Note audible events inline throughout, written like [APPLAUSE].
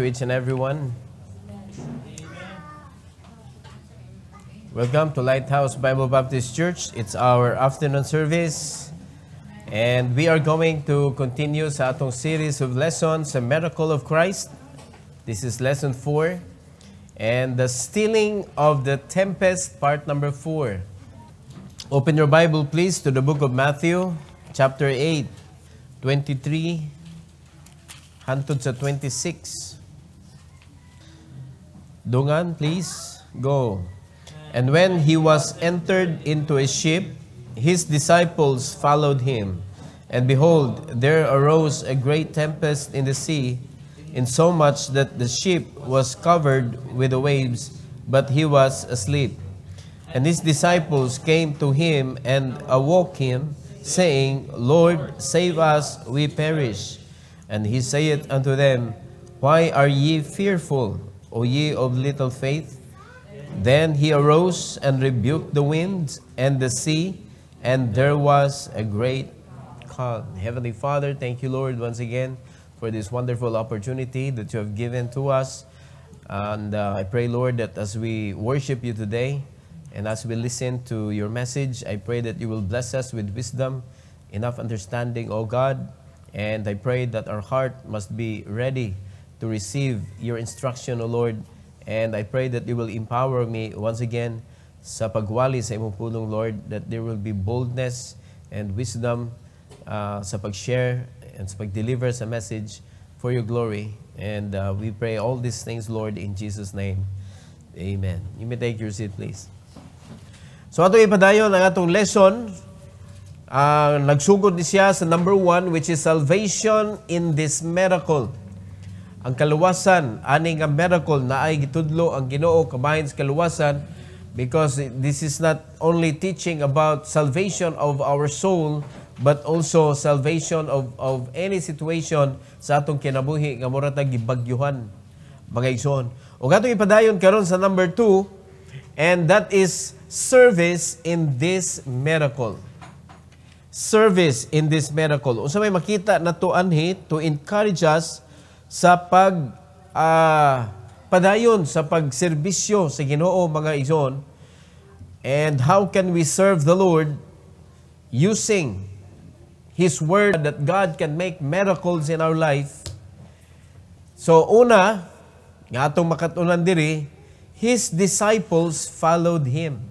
to each and everyone. Welcome to Lighthouse Bible Baptist Church. It's our afternoon service. And we are going to continue sa atong series of lessons, The Miracle of Christ. This is lesson 4. And the Stealing of the Tempest, part number 4. Open your Bible, please, to the book of Matthew, chapter 8, 23, hantod sa 26. Dungan, please go. And when he was entered into a ship, his disciples followed him. And behold, there arose a great tempest in the sea, insomuch that the ship was covered with the waves, but he was asleep. And his disciples came to him and awoke him, saying, Lord, save us, we perish. And he saith unto them, Why are ye fearful? O ye of little faith? Then he arose and rebuked the wind and the sea, and there was a great cloud. Heavenly Father, thank you, Lord, once again for this wonderful opportunity that you have given to us. And uh, I pray, Lord, that as we worship you today and as we listen to your message, I pray that you will bless us with wisdom, enough understanding, O God. And I pray that our heart must be ready to receive your instruction, O Lord. And I pray that you will empower me once again sa pagwali sa imong pulong, Lord, that there will be boldness and wisdom uh, sa pag-share and sa pag-deliver sa message for your glory. And uh, we pray all these things, Lord, in Jesus' name. Amen. You may take your seat, please. So ato ipadayon ang atong lesson. Uh, nagsugod ni siya sa number one, which is salvation in this miracle ang kaluwasan ani nga miracle na ay gitudlo ang Ginoo kabahin sa kaluwasan because this is not only teaching about salvation of our soul but also salvation of of any situation sa atong kinabuhi nga mura ta gibagyuhan mga igsoon ug atong ipadayon karon sa number 2 and that is service in this miracle service in this miracle unsa may makita nato anhi to encourage us sa pag uh, padayon sa pagserbisyo sa Ginoo mga izon and how can we serve the Lord using His Word that God can make miracles in our life. So una, nga itong makatunan diri, His disciples followed Him.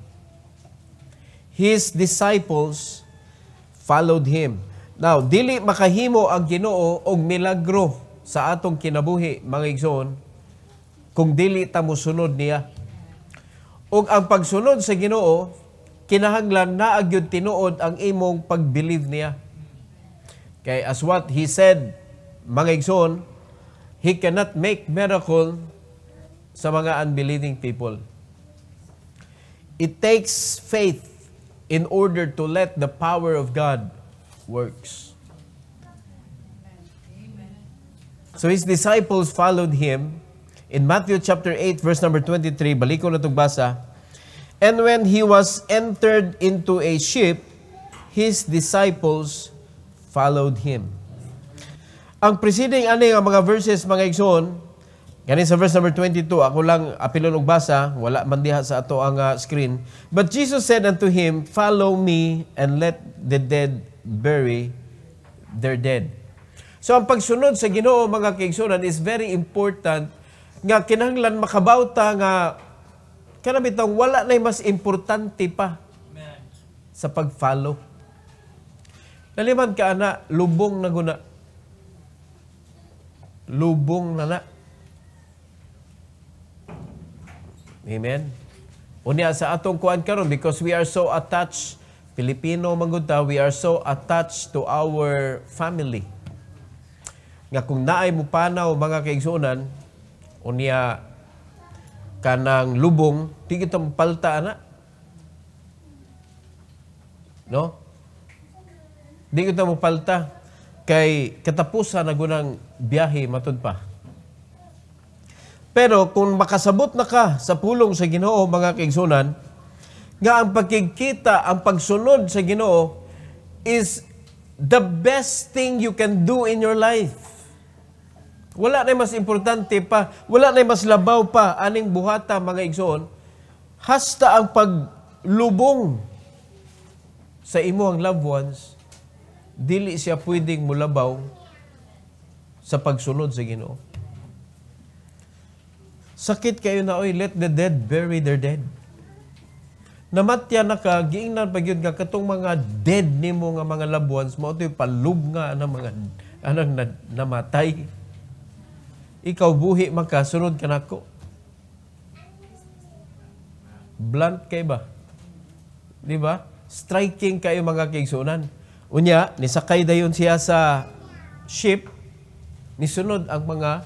His disciples followed Him. Now, dili makahimo ang ginoo og milagro sa atong kinabuhi, mga igsoon, kung dili ta mo sunod niya. Ug ang pagsunod sa Ginoo, kinahanglan na agyod tinuod ang imong pagbelieve niya. Kay as what he said, mga igsoon, he cannot make miracle sa mga unbelieving people. It takes faith in order to let the power of God works. So his disciples followed him. In Matthew chapter 8 verse number 23, balik ko na tugbasa. And when he was entered into a ship, his disciples followed him. Ang preceding ano nga mga verses mga igsoon, ganin sa verse number 22, ako lang apilon og basa, wala man diha sa ato ang uh, screen. But Jesus said unto him, Follow me and let the dead bury their dead. So ang pagsunod sa Ginoo mga kaigsunan is very important nga kinahanglan makabawta nga kana wala nay mas importante pa sa pag-follow. Naliman ka ana lubong na guna. Lubong na na. Amen. Unya sa atong kuan karon because we are so attached Filipino mangunta, we are so attached to our family nga kung naay mo panaw mga kaigsuonan unya kanang lubong di kita palta ana no di kita mo palta kay katapusan na gunang biyahe matud pa pero kung makasabot na ka sa pulong sa Ginoo mga kaigsuonan nga ang pagkikita ang pagsunod sa Ginoo is the best thing you can do in your life wala na mas importante pa, wala na mas labaw pa aning buhata mga igsoon. Hasta ang paglubong sa imo ang loved ones, dili siya pwedeng mulabaw sa pagsunod sa Ginoo. Sakit kayo na oy, let the dead bury their dead. Namatya na ka, giingnan pa gyud nga katong mga dead nimo nga mga loved ones mao to'y palub nga ng mga anang namatay ikaw buhi makasunod ka nako. Blunt kay ba? Di ba? Striking kayo mga kingsunan. Unya, nisakay dayon siya sa ship, nisunod ang mga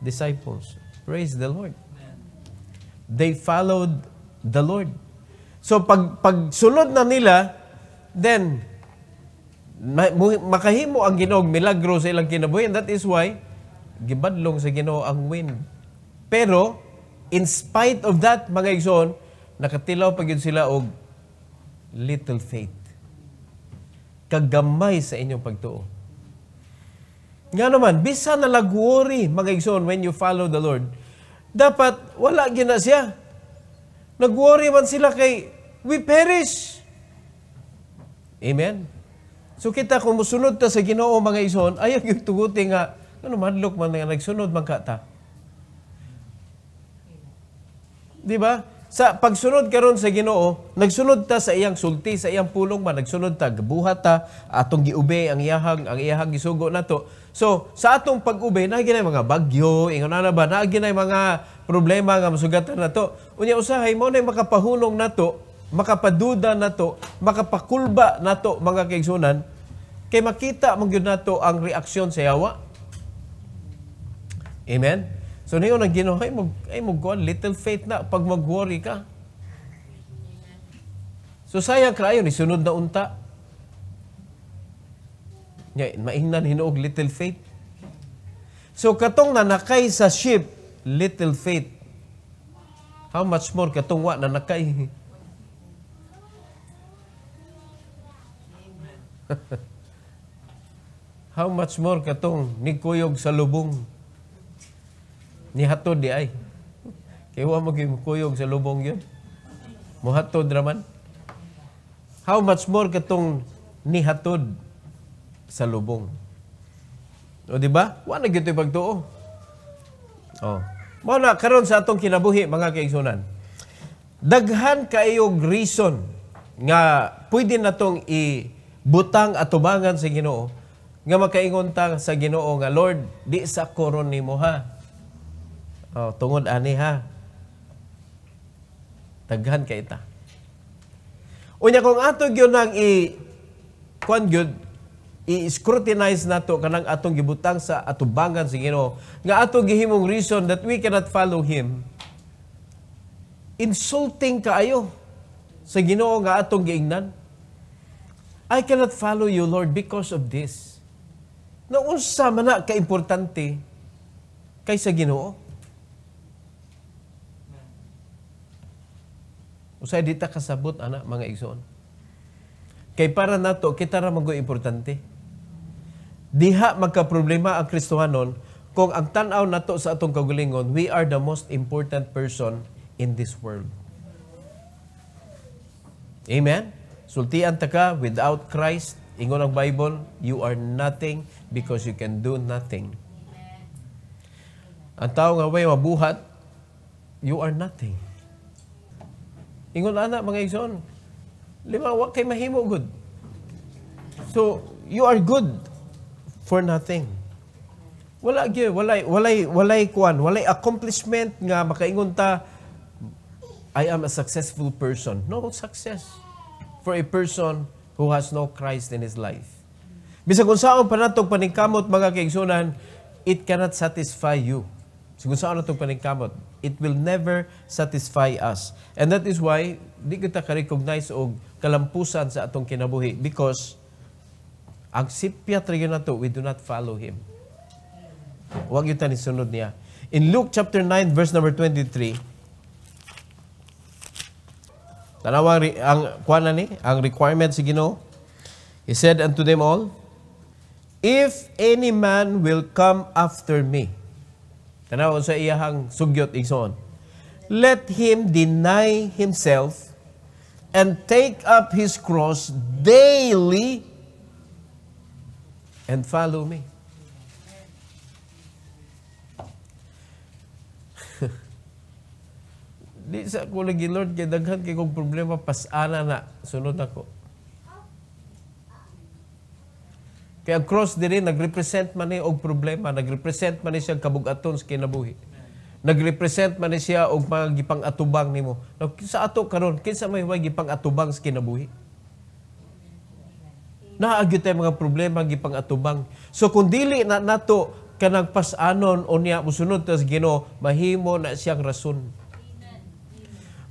disciples. Praise the Lord. They followed the Lord. So pag pagsunod na nila, then makahimo ang Ginoong milagro sa ilang kinabuhi and that is why gibadlong sa Ginoo ang wind. Pero in spite of that mga igsoon, nakatilaw pa gyud sila og little faith. Kagamay sa inyong pagtuo. Nga naman, bisan na laguori mga igsoon when you follow the Lord, dapat wala gyud siya. Nagworry man sila kay we perish. Amen. So kita kung musunod ta sa Ginoo mga igsoon, ayaw yung tuguti nga ano madlok man nga nagsunod magkata. Di ba? Sa pagsunod karon sa Ginoo, nagsunod ta sa iyang sulti, sa iyang pulong man nagsunod ta gabuhat ta atong giube ang iyahang ang iyahang gisugo nato. So, sa atong pag-ube, na ginay mga bagyo, ingon na ba, na ginay mga problema nga masugatan nato. Unya usahay mo na makapahunong nato, makapaduda nato, makapakulba nato mga kaigsunan kay makita mo gyud nato ang reaksyon sa yawa Amen? So niyo nang Ginoo ay mag ay mag little faith na pag mag-worry ka. So sayang kaayo ni sunod na unta. Nya maingnan hinuog little faith. So katong nanakay sa ship little faith. How much more katong wa nanakay? [LAUGHS] How much more katong nikuyog sa lubong? Nihatod di ay. Kaya mo kuyog sa lubong yun. Muhatod raman. How much more katong nihatod sa lubong. O di ba? Wala gito'y pagtuo. Oh. Mao na karon sa atong kinabuhi mga kaigsunan. Daghan kaayog reason nga pwede natong ibutang at tubangan sa Ginoo nga makaingon ta sa Ginoo nga Lord, di sa koron nimo ha Oh, tungod ani ha. Taghan kay ta. Unya kung ato gyud nang i kuan gyud i-scrutinize nato kanang atong gibutang sa atubangan si Gino, nga ato gihimong reason that we cannot follow him. Insulting kaayo sa Ginoo nga atong giingnan. I cannot follow you, Lord, because of this. Naunsa man na kaimportante kaysa Ginoo. Usay dita kasabot ana mga igsoon. Kay para nato kita ra magoy importante. Diha magka-problema ang Kristohanon kung ang tanaw nato sa atong kagulingon, we are the most important person in this world. Amen. Sultian ta ka without Christ, ingon ang Bible, you are nothing because you can do nothing. Ang tao nga way mabuhat, you are nothing. Ingon ana mga igsoon. Lima, wa kay mahimo good. So, you are good for nothing. Wala gyud, wala wala wala kuan, walay accomplishment nga makaingon ta I am a successful person. No success for a person who has no Christ in his life. Bisag unsaon panatog paningkamot mga kaigsunan, it cannot satisfy you. Sigun saan natong paningkamot? It will never satisfy us. And that is why di kita ka-recognize og kalampusan sa atong kinabuhi because ang sipyat rin na to, we do not follow Him. Huwag yun tanin sunod niya. In Luke chapter 9, verse number 23, tanawa ang kuana ni, ang requirement si Gino. He said unto them all, If any man will come after me, Tanaw sa iyahang sugyot igsoon. Let him deny himself and take up his cross daily and follow me. [LAUGHS] Di sa ko lagi Lord kay daghan kay kog problema pasana na sunod ako. Kay ang cross diri eh, nagrepresent man ni eh, og problema, nagrepresent man ni eh siya kabugaton sa kinabuhi. Nagrepresent man ni siya og mga gipang-atubang nimo. Now, sa ato karon, kinsa may way gipang-atubang sa kinabuhi? Naagyud tay mga problema gipang-atubang. So kung dili na nato kanang pasanon o niya musunod tas Ginoo, mahimo na siyang rason.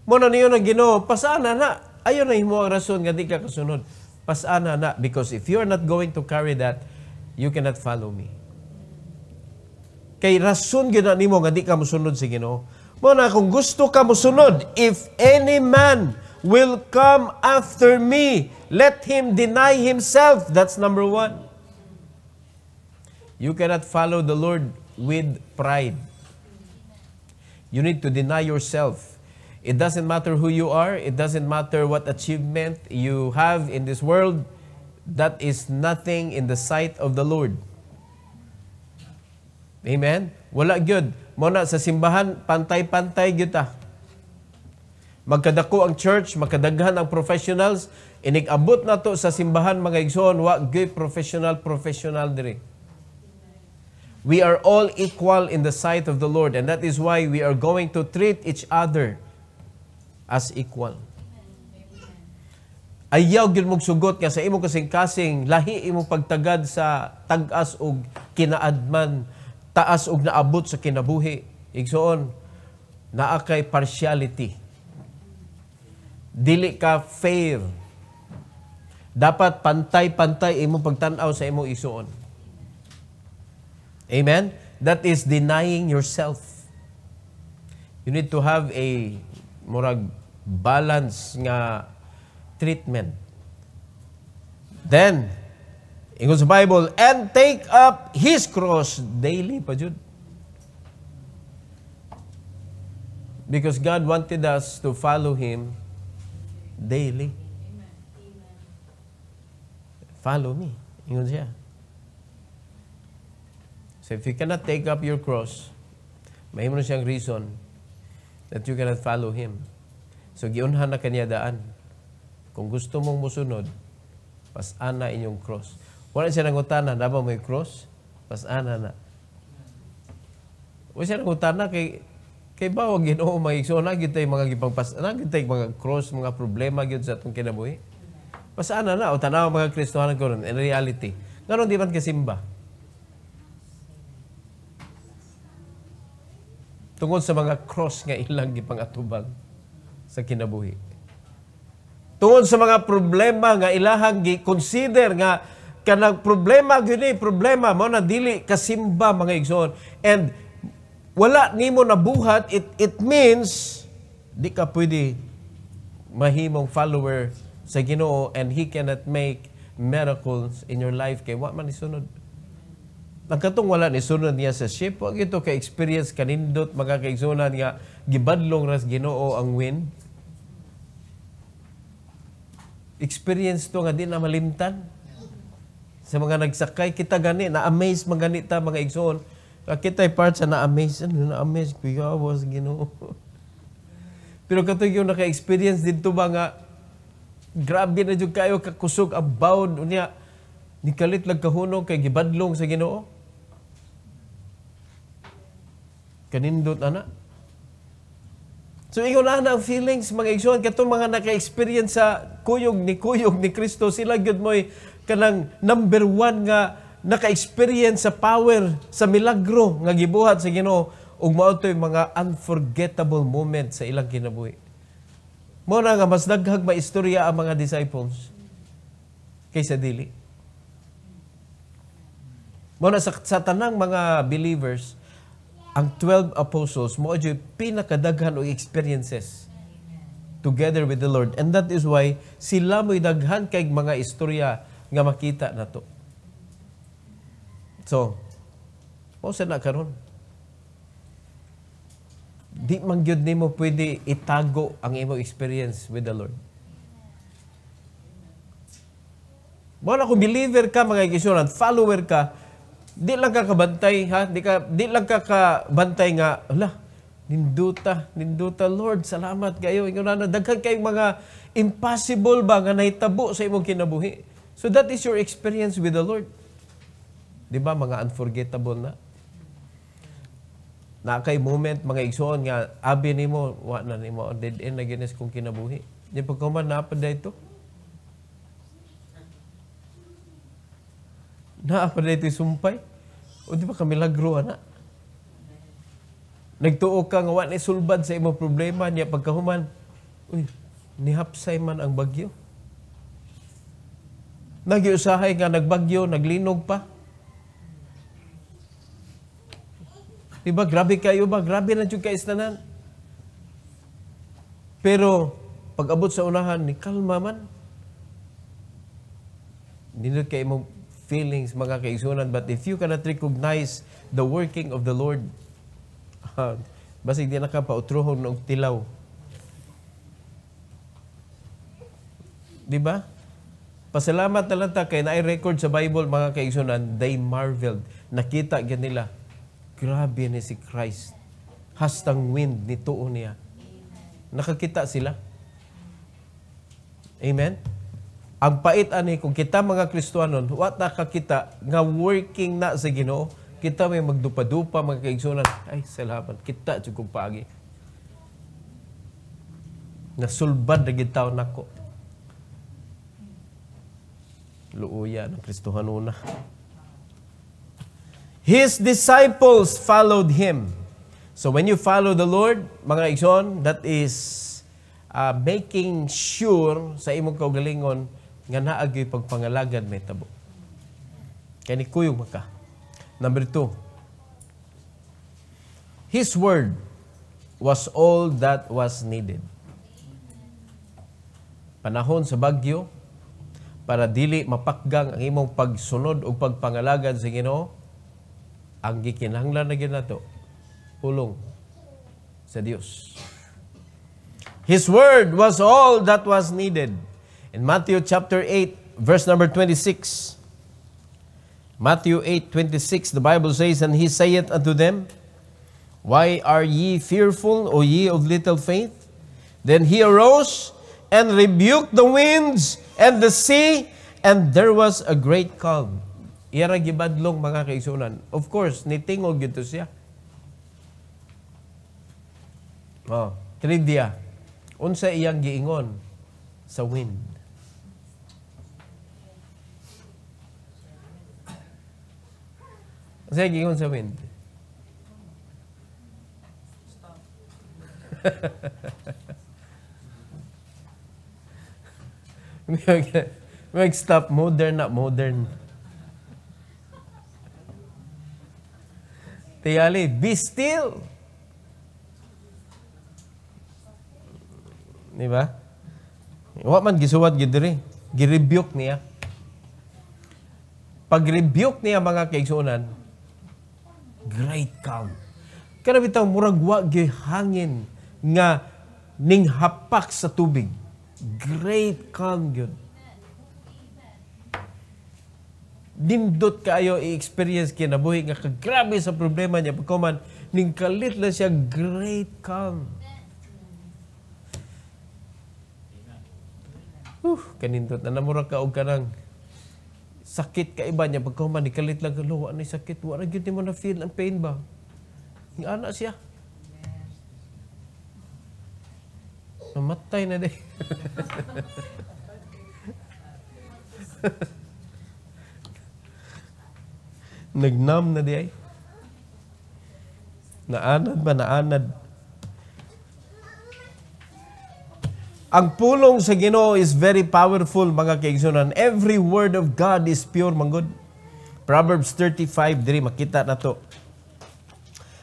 Mo na niyo na gino, pasana na. Ayon na himo ang rason nga di ka kasunod pasana na. Because if you are not going to carry that, you cannot follow me. Kay rason gina nimo nga di ka musunod si Ginoo. Mo na kung gusto ka musunod, if any man will come after me, let him deny himself. That's number one. You cannot follow the Lord with pride. You need to deny yourself. It doesn't matter who you are. It doesn't matter what achievement you have in this world. That is nothing in the sight of the Lord. Amen? Wala gyud. Mo na sa simbahan, pantay-pantay gyuta. Magkadako ang church, magkadaghan ang professionals. Inigabot na to sa simbahan mga igsoon, wa gyud professional professional diri. We are all equal in the sight of the Lord and that is why we are going to treat each other as equal. Ayaw gyud mo sugot nga sa imo kasing-kasing lahi imo pagtagad sa tagas as og kinaadman, taas og naabot sa kinabuhi. Igsoon, naa kay partiality. Dili ka fair. Dapat pantay-pantay imo pagtan-aw sa imo isuon. Amen? That is denying yourself. You need to have a murag balance nga treatment. Then, ingon sa Bible, and take up his cross daily pa jud. Because God wanted us to follow him daily. Follow me. Ingon siya. So if you cannot take up your cross, may mo siyang reason that you cannot follow Him. So, giunhan na kanya daan. Kung gusto mong musunod, pasaan na inyong cross. Wala siya nangutana, na ba mo cross? Pasaan na na. Wala siya nangutana kay kay bawag Ginoo mga igsoon na gitay mga gipagpas na gitay mga cross mga problema gyud sa atong kinabuhi. Pasaan na na o tanaw mga Kristohanan karon in reality. Ngaron di man kasimba. simba tungod sa mga cross nga ilang gipangatuban sa kinabuhi. Tungod sa mga problema nga ilahang gi-consider nga kanang problema gyud ni problema mo na dili kasimba mga igsoon and wala nimo nabuhat it it means di ka pwede mahimong follower sa Ginoo and he cannot make miracles in your life kay wa man isunod Nakatong wala ni sunod niya sa ship. Huwag ito ka-experience kanindot, mga makakaigsunan nga, gibadlong ras ginoo ang win. Experience to nga di na malimtan. Sa mga nagsakay, kita gani, na-amaze mga ganita, mga igsoon. Kita ay part sa na-amaze. Ano, na-amaze? Kuya, was ginoo. [LAUGHS] Pero katong yung naka-experience dito ba nga, grabe na jud kayo, kakusog, abawd, unya, nikalit lang kahunong kay gibadlong sa ginoo. Kanindot, ana. So, ingon na ang feelings, mga igsoon. Katong mga naka-experience sa kuyog ni kuyog ni Kristo, sila gyud mo'y kanang number one nga naka-experience sa power, sa milagro nga gibuhat sa Ginoo ug mao mga unforgettable moment sa ilang kinabuhi. Mao na nga mas daghag maistorya ang mga disciples kaysa dili. Mao na sa, sa tanang mga believers, ang 12 apostles mo adyo pinakadaghan og experiences together with the Lord. And that is why sila mo'y daghan kay mga istorya nga makita nato. So, mo sa na karon. Di man gyud nimo pwede itago ang imo experience with the Lord. Mo na kung believer ka mga kisuran, follower ka, Di lang kakabantay, ha? Di, ka, di lang kakabantay nga, ala, ninduta, ninduta, Lord, salamat kayo. Ingon na, daghan kayong mga impossible ba nga nahitabo sa imong kinabuhi. So that is your experience with the Lord. Di ba, mga unforgettable na? na kay moment mga igsoon nga abi nimo wa na nimo dead in na ginis kong kinabuhi di pagkuman na pa dito naa pa na ito'y sumpay. O di ba ka milagro, anak? Nagtuo ka nga wala sulbad sa imo problema niya pagkahuman. Uy, nihapsay man ang bagyo. Nagyusahay nga nagbagyo, naglinog pa. ba, grabe kayo ba? Grabe na yung kaistanan. Pero, pag abot sa unahan, ni kalma man. Hindi na kayo feelings mga kaisunan. But if you cannot recognize the working of the Lord, uh, basig di na ka pautrohon og tilaw. Di ba? Pasalamat na lang ta kay naay record sa Bible mga kaisunan, they marveled. Nakita gyud nila, grabe ni si Christ. Hastang wind ni tuon niya. Nakakita sila. Amen? Ang pait ani kung kita mga Kristohanon, wa ta ka kita nga working na sa Ginoo, kita may magdupa-dupa mga kaigsunan. Ay, salamat. Kita jud kong na Nasulbad na gitaw nako. Luuya ng Kristohanuna. His disciples followed him. So when you follow the Lord, mga igsoon, that is uh, making sure sa imong kaugalingon nga naagyoy pagpangalagad may tabo. Kaya ni kuyog maka. Number two, His word was all that was needed. Panahon sa bagyo, para dili mapakgang ang imong pagsunod o pagpangalagad sa Ginoo, ang gikinahanglan na ginato, pulong sa Dios. His word was all that was needed. In Matthew chapter 8, verse number 26, Matthew 8:26 the Bible says and he saith unto them Why are ye fearful O ye of little faith Then he arose and rebuked the winds and the sea and there was a great calm Ira gibadlong mga kaisunan Of course nitingog gito siya Oh three unsa iyang giingon sa wind Sige, gingon sa wind. [LAUGHS] Mag stop modern na modern. Tiyali, be still. Di ba? Wa man gisuwat gid diri. Girebuke niya. Pag rebuke niya mga kaigsuonan, great calm. Kana bitaw murag wa hangin nga ning hapak sa tubig. Great calm gyud. Dimdot kaayo i-experience kinabuhi nga kagrabe sa problema niya pagkuman ning kalit lang siya great calm. Uh, kanindot na namura ka og kanang sakit ka iba niya pagka manikalit lang lo ano sakit wa ra gyud mo na feel ang pain ba ni anak siya ah. namatay na di nagnam [LAUGHS] na di ay eh. naanad ba naanad Ang pulong sa Ginoo is very powerful mga kaigsunan. Every word of God is pure manggod. Proverbs 35 diri makita nato.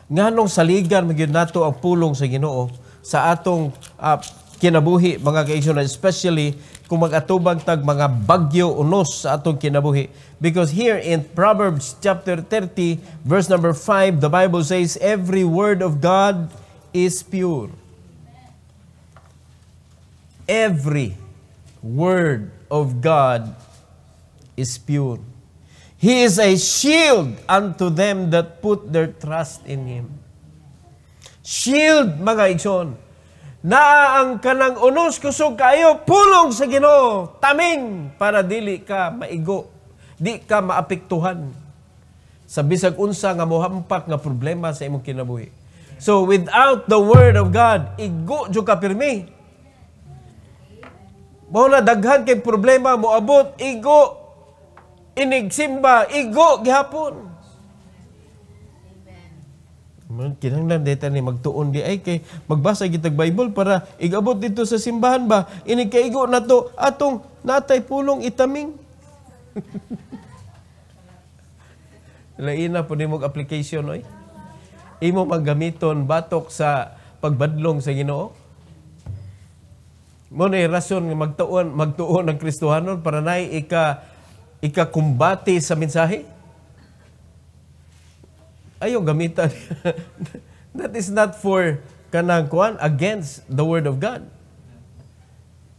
Nganong saligan magyud nato ang pulong sa Ginoo sa atong uh, kinabuhi mga kaigsunan especially kung magatubang tag mga bagyo unos sa atong kinabuhi. Because here in Proverbs chapter 30 verse number 5 the Bible says every word of God is pure every word of God is pure. He is a shield unto them that put their trust in Him. Shield, mga igsoon. Naaang ang kanang unos kusog kayo, pulong sa ginoo, taming, para dili ka maigo, di ka maapektuhan sa bisag unsa nga mohampak nga problema sa imong kinabuhi. So without the word of God, igo jo ka pirmi. Mao na daghan kay problema mo abot igo inigsimba igo gihapon. Man kinahanglan data ni magtuon di ay kay magbasa gitag Bible para igabot dito sa simbahan ba ini kay igo na to atong natay pulong itaming. [LAUGHS] Laina po ni mong application oy. Imo magamiton batok sa pagbadlong sa Ginoo. Mo ni rason nga magtuon magtuon ang Kristohanon para nay ika ika kumbati sa mensahe. Ayo gamitan. [LAUGHS] That is not for kanang kuan against the word of God.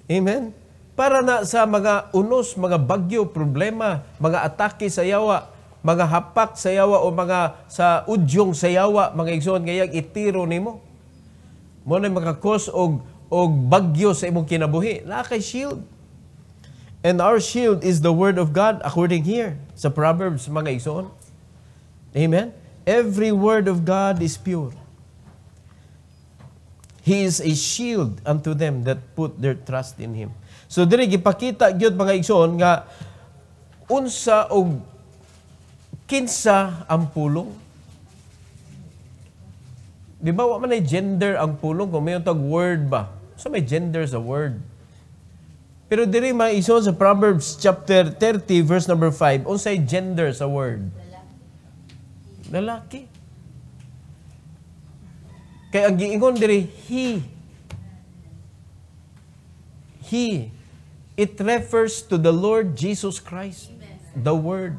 Amen. Para na sa mga unos, mga bagyo, problema, mga atake sa yawa, mga hapak sa yawa o mga sa udyong sa yawa, mga igsoon ngayag itiro nimo. Mo na mga cause og o bagyo sa imong kinabuhi. Naa shield. And our shield is the word of God according here sa Proverbs mga igsoon. Amen. Every word of God is pure. He is a shield unto them that put their trust in him. So diri gipakita gyud mga igsoon nga unsa og kinsa ang pulong. Di ba wa man ay gender ang pulong kung mayon tag word ba? So may gender sa word. Pero diri maison sa Proverbs chapter 30 verse number 5, unsay gender sa word? Lalaki. Kay ang giingon diri he. He. It refers to the Lord Jesus Christ. Amen. The word.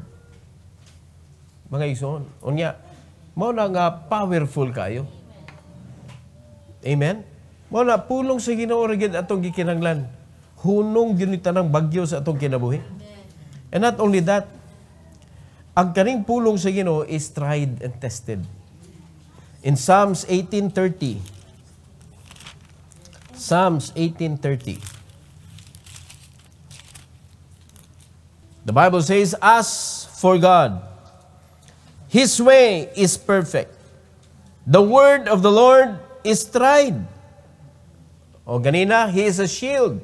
Mga ison, unya, mo na nga powerful kayo. Amen. Wala, pulong sa Ginoo gid atong gikinanglan. Hunong gyud ni tanang bagyo sa atong kinabuhi. And not only that, ang kaning pulong sa Ginoo is tried and tested. In Psalms 18:30. Psalms 18:30. The Bible says, As for God, His way is perfect. The word of the Lord is tried. O ganina, He is a shield.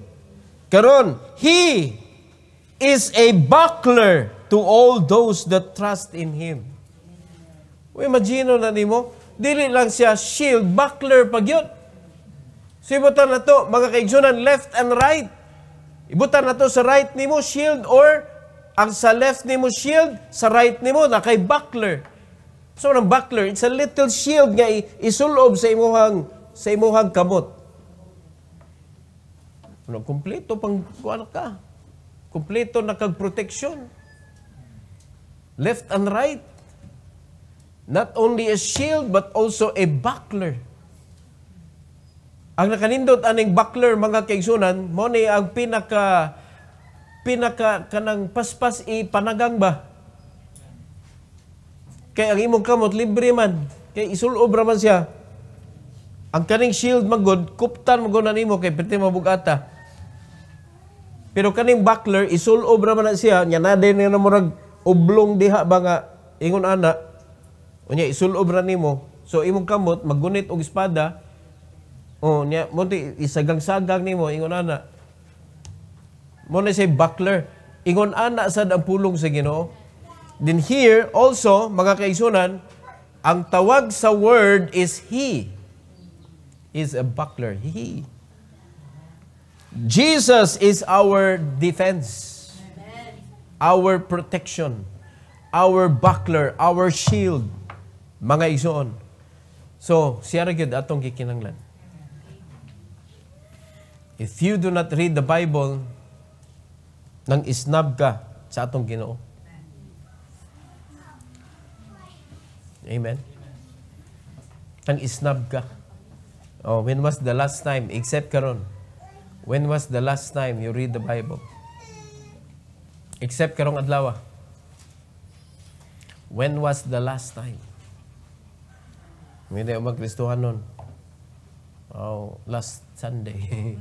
Karon, He is a buckler to all those that trust in Him. O imagino na nimo, dili lang siya shield, buckler pag yun. So ibutan na to, mga kaigsunan, left and right. Ibutan na to sa right nimo, shield, or ang sa left nimo shield, sa right nimo, na kay buckler. So, ng buckler, it's a little shield nga isulob sa imuhang, sa imuhang kamot. No, kompleto pang kuan ka. Kompleto na kag protection. Left and right. Not only a shield but also a buckler. Ang nakanindot aning buckler mga kaigsunan, mo ni ang pinaka pinaka kanang paspas ipanagang ba? Kay ang imong kamot libre man. Kay isulob ra man siya ang kaning shield magod kuptan magod na nimo kay pwede mabugata pero kaning buckler, isulob naman na siya, nya na din na murag oblong diha ba nga, ingon ana, unya isulob ra nimo. So imong kamot, maggunit og espada, o nya, munti, isagang-sagang nimo, ingon ana. Muna siya buckler. Ingon ana sad ang pulong sa ginoo. Then here, also, mga kaisunan, ang tawag sa word is He. Is a buckler. He. Jesus is our defense, Amen. our protection, our buckler, our shield, mga isoon. So, siya na atong gikinanglan. If you do not read the Bible, nang isnab ka sa atong Ginoo. Amen. Nang isnab ka. Oh, when was the last time except karon? When was the last time you read the Bible? Except karong adlaw. When was the last time? Hindi ako magkristuhan nun. Oh, last Sunday.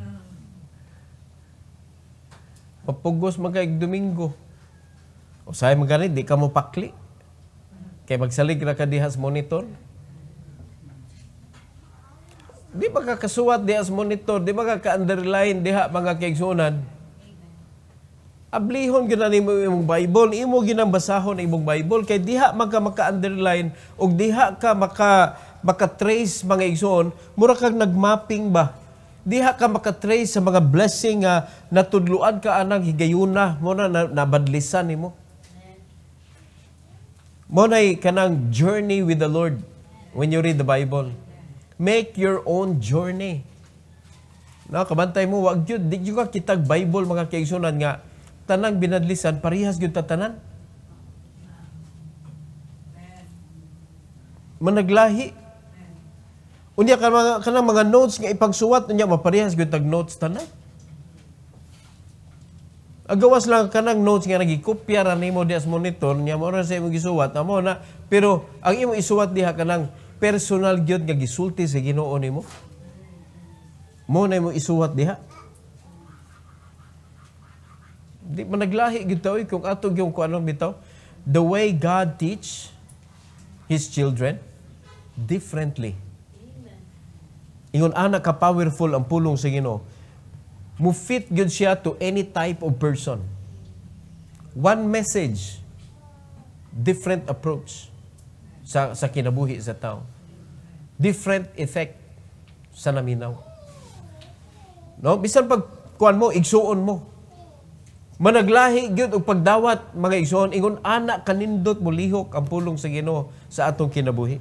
[LAUGHS] Mapugos magkaig Domingo. O sa'yo magkani, di ka mo pakli. Kay magsalig ra ka dihas monitor. Di ba kakasuwat di as monitor, di ba kaka-underline diha mga kaigsunan? Ablihon gina nimo imong Bible, imo ginambasahon imong Bible kay diha maka maka-underline og diha ka maka maka-trace mga igsoon, mura kag nagmapping ba? Diha ka maka-trace sa mga blessing nga natudluan ka anang higayuna mo na nabadlisan nimo. Mo na kanang journey with the Lord when you read the Bible. Make your own journey. No, kabantay mo, wag yun. Di ka kitag Bible mga kaigsunan nga, tanang binadlisan, parihas yun tatanan. Managlahi. Unya ka mga, kanang mga notes nga ipagsuwat, unya maparihas yun tag notes tanan. Agawas lang kanang notes nga nagikopya ra nimo dias monitor nya mo ra sa imong gisuwat amo na pero ang imong isuwat diha kanang personal gyud nga gisulti sa Ginoo nimo? Mo na mo isuwat diha. Di man naglahi gyud taw eh, kung ato gyung kuanon bitaw. The way God teach his children differently. Ingon ana ka powerful ang pulong sa Ginoo. Mo fit gyud siya to any type of person. One message, different approach sa, sa kinabuhi sa tao. Different effect sa naminaw. No? Bisan pag kuan mo, igsuon mo. Managlahi gyud og pagdawat mga igsuon ingon ana kanindot bulihok ang pulong sa Ginoo sa atong kinabuhi.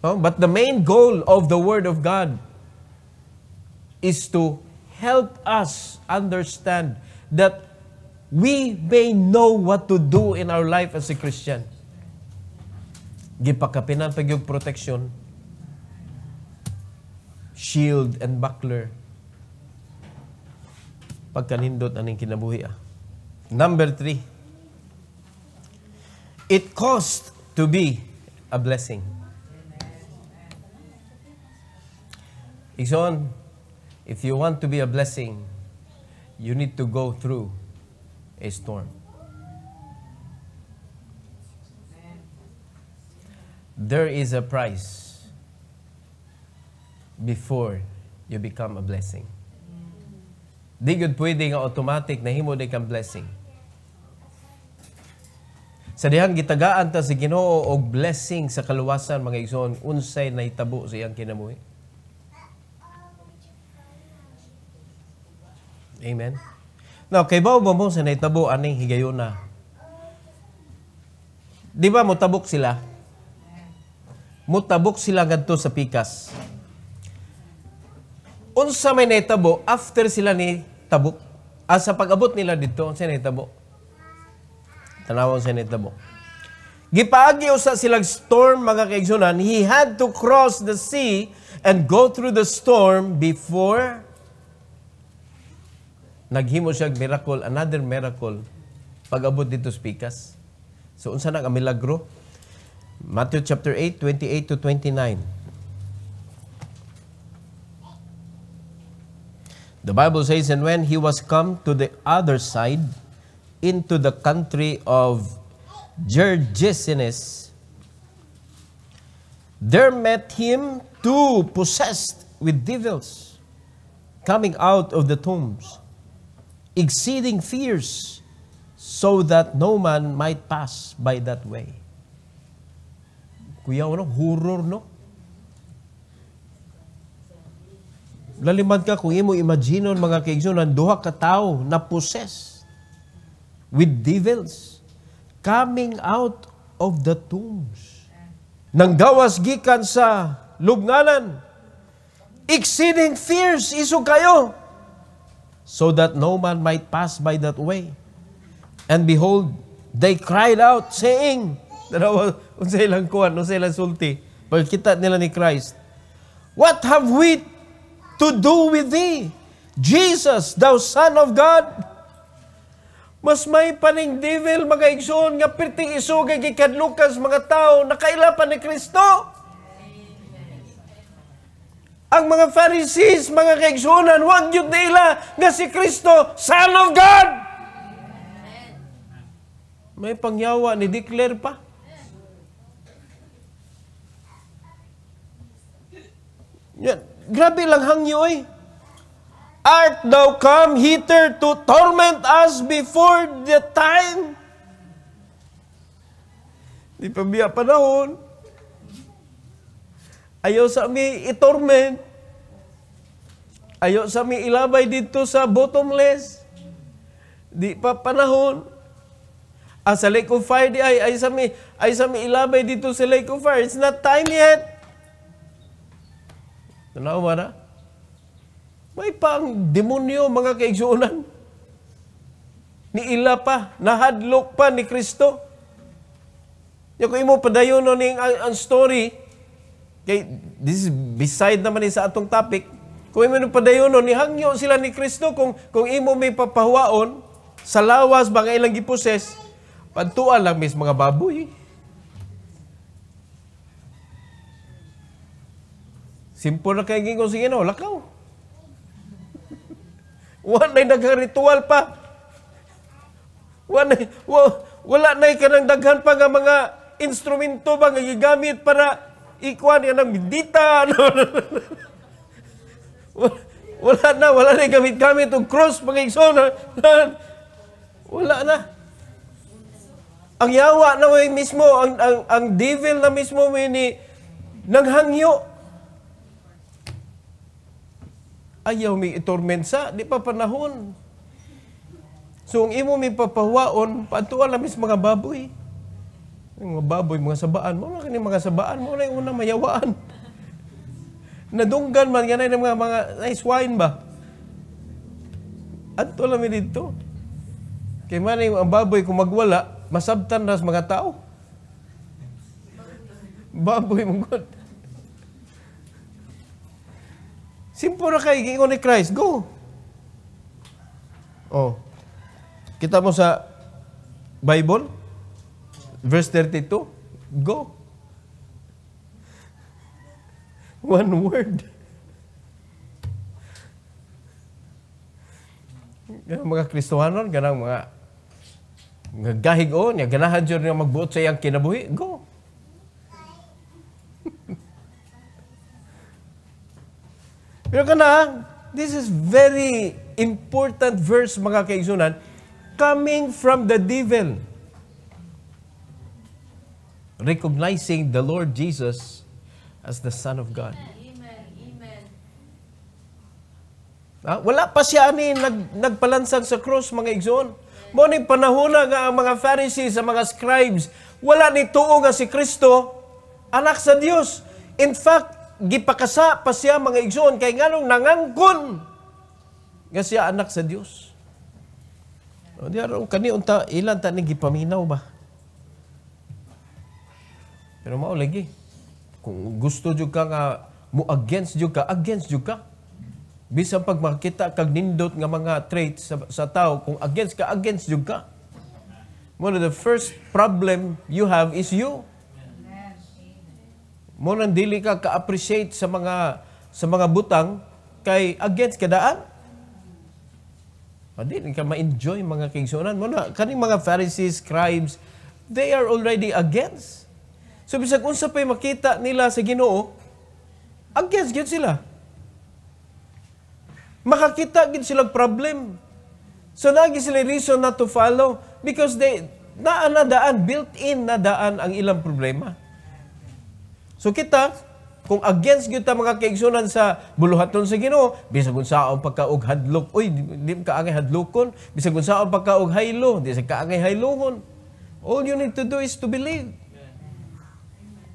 No? But the main goal of the word of God is to help us understand that we may know what to do in our life as a Christian gipakapinan pag yung proteksyon, shield and buckler, pagkanindot aning kinabuhi ah. Number three, it cost to be a blessing. Ison, if you want to be a blessing, you need to go through a storm. there is a price before you become a blessing. Di gud pwede nga automatic na himo kang blessing. Sa dihang gitagaan ta si Ginoo og blessing sa kaluwasan mga igsoon unsay nahitabo sa iyang kinabuhi. Amen. Now, kay bao ba mo sa nahitabo aning higayon na? Di ba tabok sila? Mutabok sila gadto sa pikas. Unsa may naitabo after sila ni tabok. Ah, sa pag-abot nila dito, unsa naitabo? Tanawon sa naitabo. Gipaagi usa silang storm mga kaigsunan, he had to cross the sea and go through the storm before naghimo siya miracle, another miracle pag-abot dito sa pikas. So unsa na ka milagro? Matthew chapter 8, 28 to 29. The Bible says, And when he was come to the other side, into the country of Gergesenes, there met him two possessed with devils, coming out of the tombs, exceeding fierce, so that no man might pass by that way. Kuya, ano? Horror, no? Laliman ka kung imo imagine mga kaigsoon, ang duha ka tao na possess with devils coming out of the tombs. Nang gawas gikan sa lubnganan, exceeding fierce iso kayo, so that no man might pass by that way. And behold, they cried out, saying, Tanawa, unsa ilang kuan, unsa ilang sulti. Pagkita nila ni Christ. What have we to do with thee? Jesus, thou Son of God. Mas may paning devil mga igsoon nga perting isugay kay Lucas, mga tao nakailapan ni Kristo. Ang mga Pharisees, mga kaigsunan, wag yun nila nga si Kristo, Son of God. May pangyawa ni declare pa. Yan. Grabe lang hangyo eh. Art thou come hither to torment us before the time? Di pa biya panahon. Ayaw sa mi itorment. Ayaw sa mi ilabay dito sa bottomless. Di pa panahon. Ah, sa lake of fire di ay, ay sa mi, ay sa mi ilabay dito sa lake of fire. It's not time yet. Tanawa na. May pang demonyo mga kaigsuunan. Ila pa, nahadlok pa ni Kristo. Yung kung imo padayon no ning ang, ang story, kay, this is beside naman sa atong topic, kung imo padayon no, nihangyo sila ni Kristo kung, kung imo may papahuaon, sa lawas ba nga ilang giposes, pantua lang mis mga baboy. Simple na kay gingon sige no, lakaw. Wala oh. na nag-ritual pa. Wala, wala, wala na kanang daghan pa nga mga instrumento ba nga gigamit para ikuan yan ng bindita. [LAUGHS] wala na, wala na gamit-gamit og cross mga igsoon. Wala na. Ang yawa na way mismo, ang, ang, ang devil na mismo may ni, hangyo. ayaw mi itormensa, di pa panahon. So, ang imo mi papahuaon, paatuan lamis mga baboy. Yung mga baboy, mga sabaan. Mga kani mga sabaan, mga na una mayawaan. Nadunggan man, ganay ng mga, mga ay, swine ba? At wala mi dito. Kaya man yung ang baboy, kung magwala, masabtan na mga tao. Baboy, mga Simple na kay gingon ni Christ, go. Oh. Kita mo sa Bible verse 32, go. [LAUGHS] One word. Ganang mga Kristohanon, ganang mga gahig o, niya ganahan dyan niya magbuot sa iyang kinabuhi, go. Pero kana, this is very important verse mga kaigsunan, coming from the devil. Recognizing the Lord Jesus as the Son of God. Amen. Amen. Ah, wala pa siya ani nag, nagpalansag sa cross mga igsoon. Mo ni panahona nga ang mga Pharisees, ang mga scribes, wala ni tuo nga si Kristo anak sa Dios. In fact, gipakasa pa siya mga igsoon kay nganong nangangkon nga siya anak sa Dios. O di aron kani unta ilan ta ni gipaminaw ba? Pero mao lagi. Kung gusto jud ka nga mo against jud ka, against jud ka. Bisan pag makita kag nindot nga mga traits sa, sa tao, kung against ka, against jud ka. One of the first problem you have is you. Mo nang dili ka ka-appreciate sa mga sa mga butang kay against kadaan. Adin ka ma-enjoy mga kingsunan mo na kaning mga Pharisees, scribes, they are already against. So bisag unsa pay makita nila sa Ginoo, against gyud sila. Makakita gid sila problem. So nagi sila reason not to follow because they naa na daan built in na daan ang ilang problema. So kita, kung against gyud ta mga kaigsunan sa buluhaton sa Ginoo bisag unsaon pagkaog hadlok oy, di, ka kaangay hadlokon bisag unsaon pagkaog haylo di sa kaangay haylohon all you need to do is to believe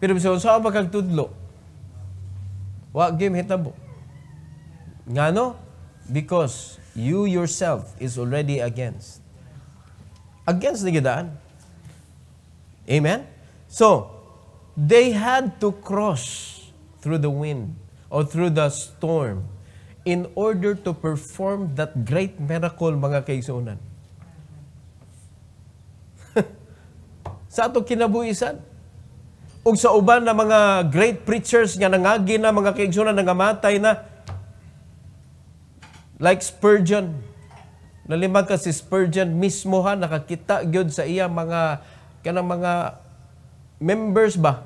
pero bisag unsaon pagkagtudlo wa game hitabo ngano because you yourself is already against against ni gidaan amen so They had to cross through the wind or through the storm in order to perform that great miracle, mga kaisunan. [LAUGHS] sa ato kinabuhisan, ug sa uban na mga great preachers nga nangagi na mga kaigsunan matay na like Spurgeon nalimang ka si Spurgeon mismo ha nakakita gyud sa iya mga kanang mga members ba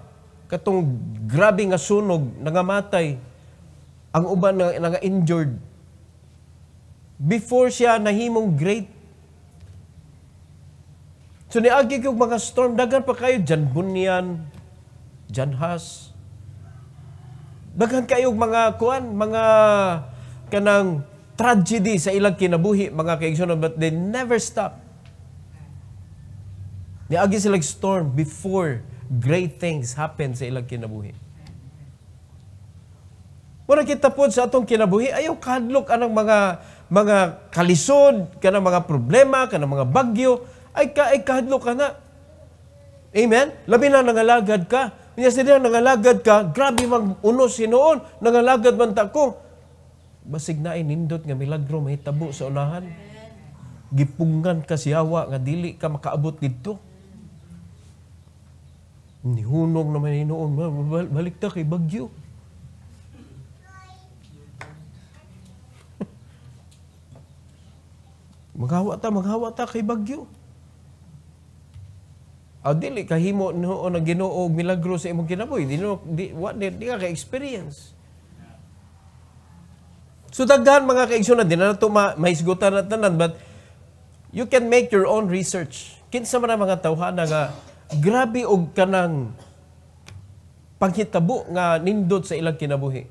katong grabe nga sunog nangamatay ang uban nga, nga injured before siya nahimong great So niagi kog mga storm daghan pa kayo Jan Bunyan, Jan Has. Daghan kayo mga kuan, mga kanang tragedy sa ilang kinabuhi mga kaigsoon but they never stop. Niagi sila storm before great things happen sa ilang kinabuhi. Mura kita po sa atong kinabuhi, ayaw kadlok anang mga mga kalisod, kanang mga problema, kanang mga bagyo, ay, ka, ay kahadlok ka na. Amen? Labi na nangalagad ka. Kanya sa na nangalagad ka, grabe mag unos si noon, nangalagad man tako. Basig na inindot nga milagro mahitabo sa unahan. Gipungan ka siyawa nga dili ka makaabot dito. Ni hunong naman ni noon, balik ta kay Bagyo. [LAUGHS] maghawa ta, maghawa ta kay Bagyo. Adili, ah, kahimo noon na ginoog milagro sa imong kinaboy. Di, no, di, what, di, di ka ka-experience. So daghan mga kaigsyon di na ito ma, maisgutan na tanan but you can make your own research. Kinsa man ang mga tawhana nga grabe og kanang panghitabo nga nindot sa ilang kinabuhi.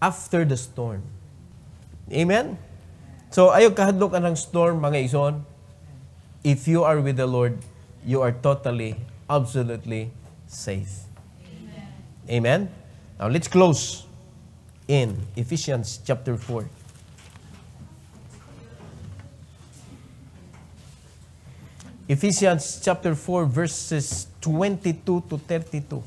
After the storm. Amen? So, ayaw kahadlok anang storm, mga ison. If you are with the Lord, you are totally, absolutely safe. Amen? Amen? Now, let's close in Ephesians chapter 4. Ephesians chapter 4 verses 22 to 32.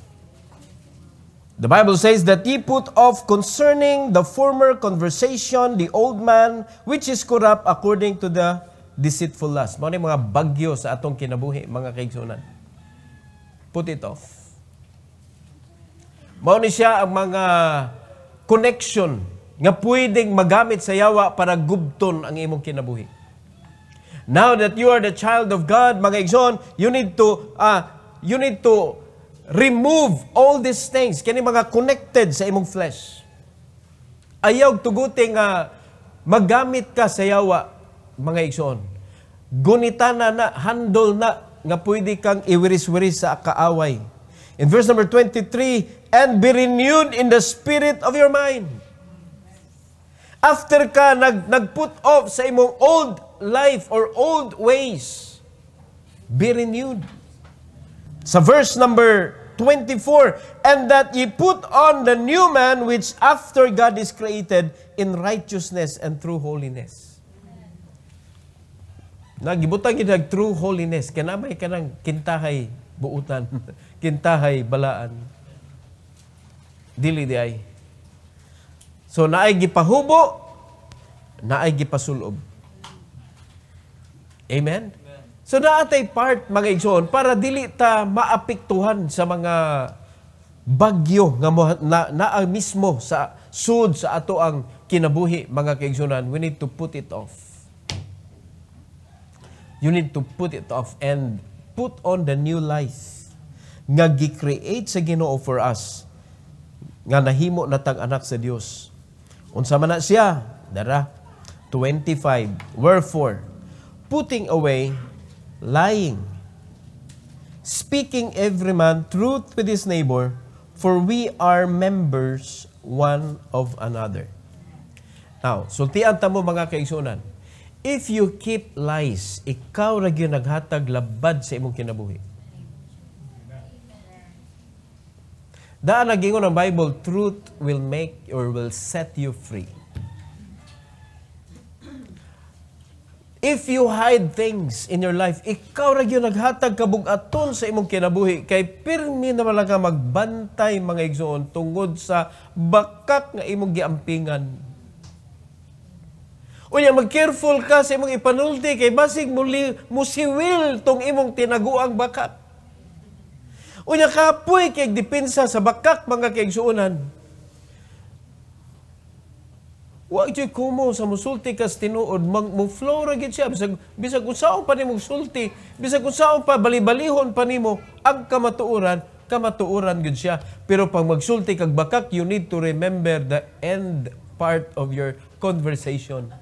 The Bible says that ye put off concerning the former conversation the old man which is corrupt according to the deceitful lust. Mao mga bagyo sa atong kinabuhi mga kaigsunan. Put it off. Mao ni siya ang mga connection nga pwedeng magamit sa yawa para gubton ang imong kinabuhi. Now that you are the child of God, mga igsoon, you need to uh, you need to remove all these things kani mga connected sa imong flesh. Ayaw tuguti nga uh, magamit ka sa yawa mga igsoon. Gunita na na handle na nga pwede kang iwiris-wiris sa kaaway. In verse number 23, and be renewed in the spirit of your mind. After ka nag, nag-put off sa imong old life or old ways be renewed. Sa verse number 24, And that ye put on the new man which after God is created in righteousness and true holiness. Nagibutang ang true holiness. Kanamay ka ng kintahay buutan, [LAUGHS] kintahay balaan. Dili di ay. So naay gipahubo, naay gipasulob. Amen? Amen. So naatay part mga igsoon para dili ta maapektuhan sa mga bagyo nga na, naa mismo sa sud sa ato ang kinabuhi mga kaigsoonan We need to put it off. You need to put it off and put on the new life nga gi-create sa Ginoo for us nga nahimo na tag-anak sa Dios. Unsa man na siya? Dara 25. Wherefore putting away lying, speaking every man truth with his neighbor, for we are members one of another. Now, sultian ta mo mga kaigsoonan. If you keep lies, ikaw ra gyud naghatag labad sa imong kinabuhi. Daan nagingon ang Bible, truth will make or will set you free. If you hide things in your life, ikaw ra gyud naghatag kabug kabugaton sa imong kinabuhi kay pirmi na malaga magbantay mga igsoon tungod sa bakak nga imong giampingan. Unya mag-careful ka sa imong ipanulti kay basig muli musiwil tong imong tinaguang bakak. Unya kapoy kay depensa sa bakak mga kaigsuonan. Wag jud kumo sa musulti kas tinuod mag mo flow ra gid siya bisag bisag unsaon pa nimo sulti bisag unsaon pa balibalihon pa nimo ang kamatuoran kamatuoran gud siya pero pag magsulti kag bakak you need to remember the end part of your conversation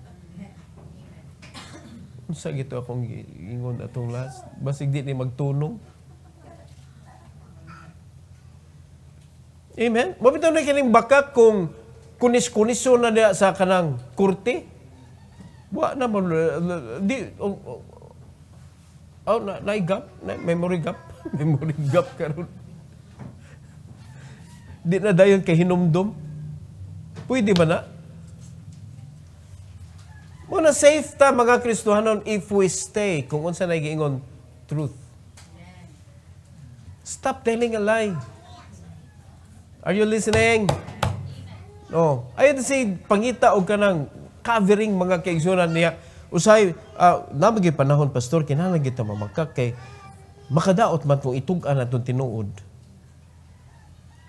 unsa gito akong ingon atong last basig di ni magtunong Amen. Mabitaw na kining bakak kung kunis-kuniso na niya sa kanang kurti. Wa na mo, uh, di, oh, oh, oh na, na gap, na, memory gap, [LAUGHS] memory gap karon. di na dayon kay hinumdum. Pwede ba na? Muna safe ta mga Kristohanon if we stay kung unsa na giingon truth. Stop telling a lie. Are you listening? No. Ay to say pangita og kanang covering mga kaigsunan niya. Usay uh, namagay panahon pastor kinahanglan kita mamakak kay makadaot man kung itug-an atong tinuod.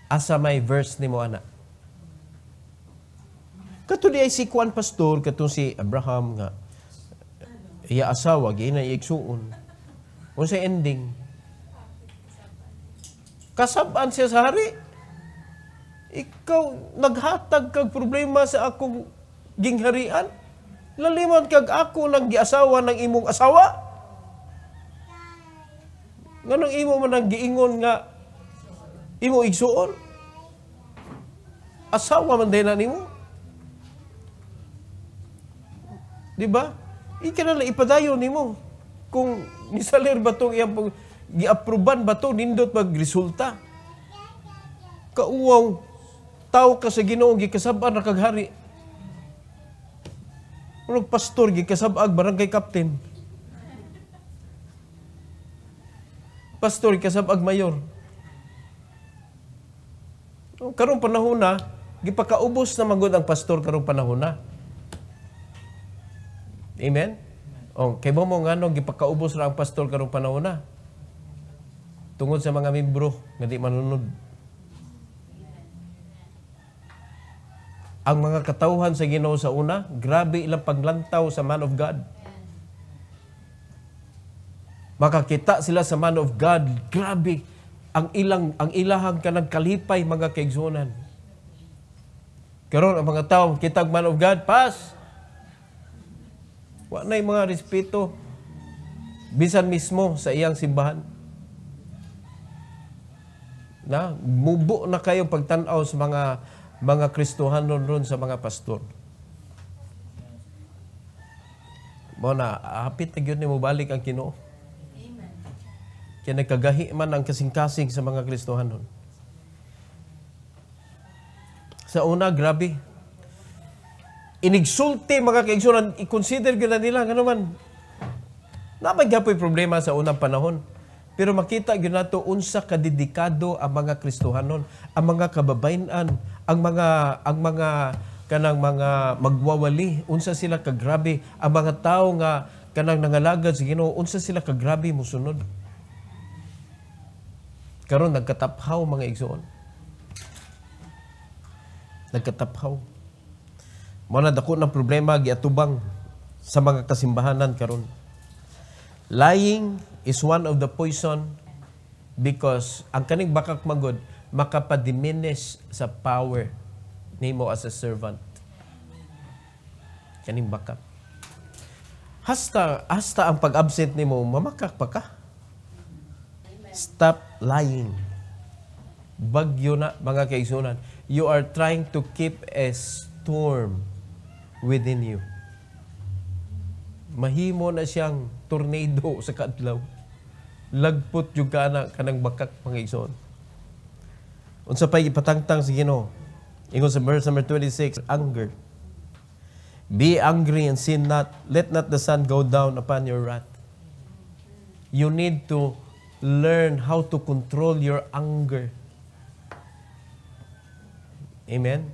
Asa may verse nimo ana. Kato ay si Kuan Pastor, kato si Abraham nga, iya asawa, na iiksuon. O sa ending. Kasabaan siya sa hari ikaw naghatag kag problema sa akong gingharian? Laliman kag ako nang giasawa ng imong asawa? Nganong imo man ang giingon nga imo igsuon? Asawa man din nimo? Di ba? Ikanala ipadayo nimo kung nisalir ba itong iyang pag giaproban ba ito, nindot magresulta. Kauwaw, tao ka sa Ginoo gikasab-an ra kag hari. Murag pastor gikasab-ag barangay captain. Pastor gikasab-ag mayor. Oh, karong panahon na, gipakaubos na magod ang pastor karong panahon na. Amen? O, oh, kay mo nga no, gipakaubos ra ang pastor karong panahon na. Tungod sa mga membro nga di manunod. ang mga katauhan sa Ginoo sa una, grabe ilang paglantaw sa man of God. Makakita sila sa man of God, grabe ang ilang ang ilahang ka kalipay mga kaigsunan. Karon ang mga tao kitag man of God, pas. Wa nay mga respeto bisan mismo sa iyang simbahan. Na mubo na kayo pagtan-aw sa mga mga Kristohanon ron sa mga pastor. Mo na hapit na gyud nimo balik ang Ginoo. Amen. Kay nagkagahi man ang kasing-kasing sa mga Kristohanon. Sa una, grabe. Inigsulti mga kaigsunan, i-consider gyud nila nga naman. Napagyapoy problema sa unang panahon. Pero makita gyud nato unsa kadedikado ang mga Kristohanon, ang mga kababayen-an, ang mga ang mga kanang mga magwawali, unsa sila kagrabe, ang mga tao nga kanang nangalagad sa Ginoo, unsa sila kagrabe musunod. Karon nagkataphaw mga igsoon. Nagkataphaw. Mao na dako ng problema giatubang sa mga kasimbahanan karon. Lying is one of the poison because ang kaning bakak magod makapadiminish sa power nimo as a servant. Kaning bakak. Hasta hasta ang pag-absent nimo mamakak pa ka. Stop lying. Bagyo na mga kaigsunan. You are trying to keep a storm within you mahimo na siyang tornado sa kadlaw. Lagpot yung kana kanang bakak pangaison. Unsa pa ipatangtang si Ginoo? Ingon sa verse number 26, anger. Be angry and sin not. Let not the sun go down upon your wrath. You need to learn how to control your anger. Amen?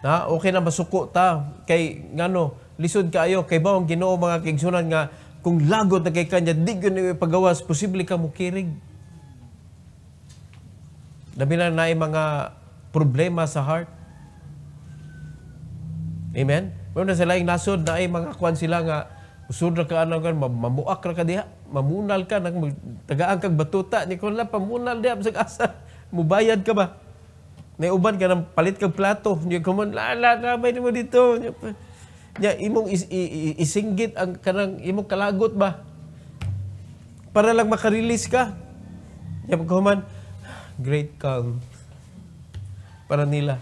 Na, okay na masuko ta. Kay, ngano, lisod kaayo kay baong Ginoo mga kaigsunan nga kung lagot na kay kanya di gyud pagawas posible ka mukirig. Labi na na mga problema sa heart. Amen. Pero na sila yung nasod na ay mga kwan sila nga usod ra ka ano kan mamuak ra ka diha, mamunal ka nang tagaan kag batuta ni kun la pamunal diha sa asa. [LAUGHS] Mubayad ka ba? Naiuban ka ng palit kag plato. Ni komon la la, la may mo dito nya imong is, is, isinggit ang kanang imong kalagot ba para lang makarelease ka nya paghuman great calm para nila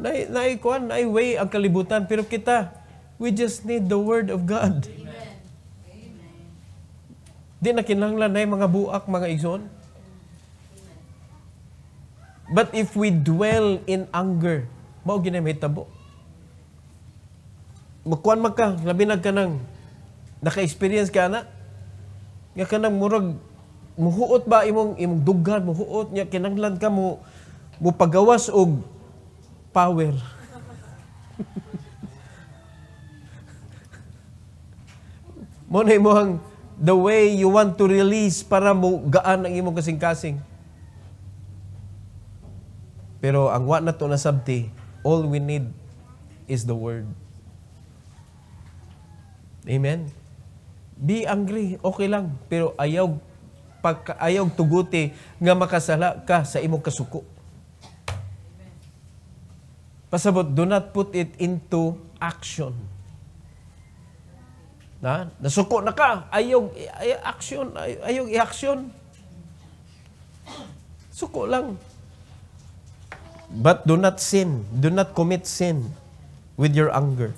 na naikuan na way ang kalibutan pero kita we just need the word of God Amen. Amen. di na kinahanglan na mga buak mga igsoon But if we dwell in anger, mao gyud mahitabo magkuan man ka, labinag ka ng naka-experience ka na, nga ka ng murag, muhuot ba imong imong dugan, muhuot niya, kinanglan ka mo, mo pagawas og power. [LAUGHS] mo na ang the way you want to release para mo gaan ang imong kasing-kasing. Pero ang wa na to na sabti, all we need is the word. Amen? Be angry, okay lang. Pero ayaw, pagka, ayaw tuguti nga makasala ka sa imong kasuko. Pasabot, do not put it into action. Na, nasuko na ka, ayaw, ay, action, ayaw i-action. Suko lang. But do not sin. Do not commit sin with your anger.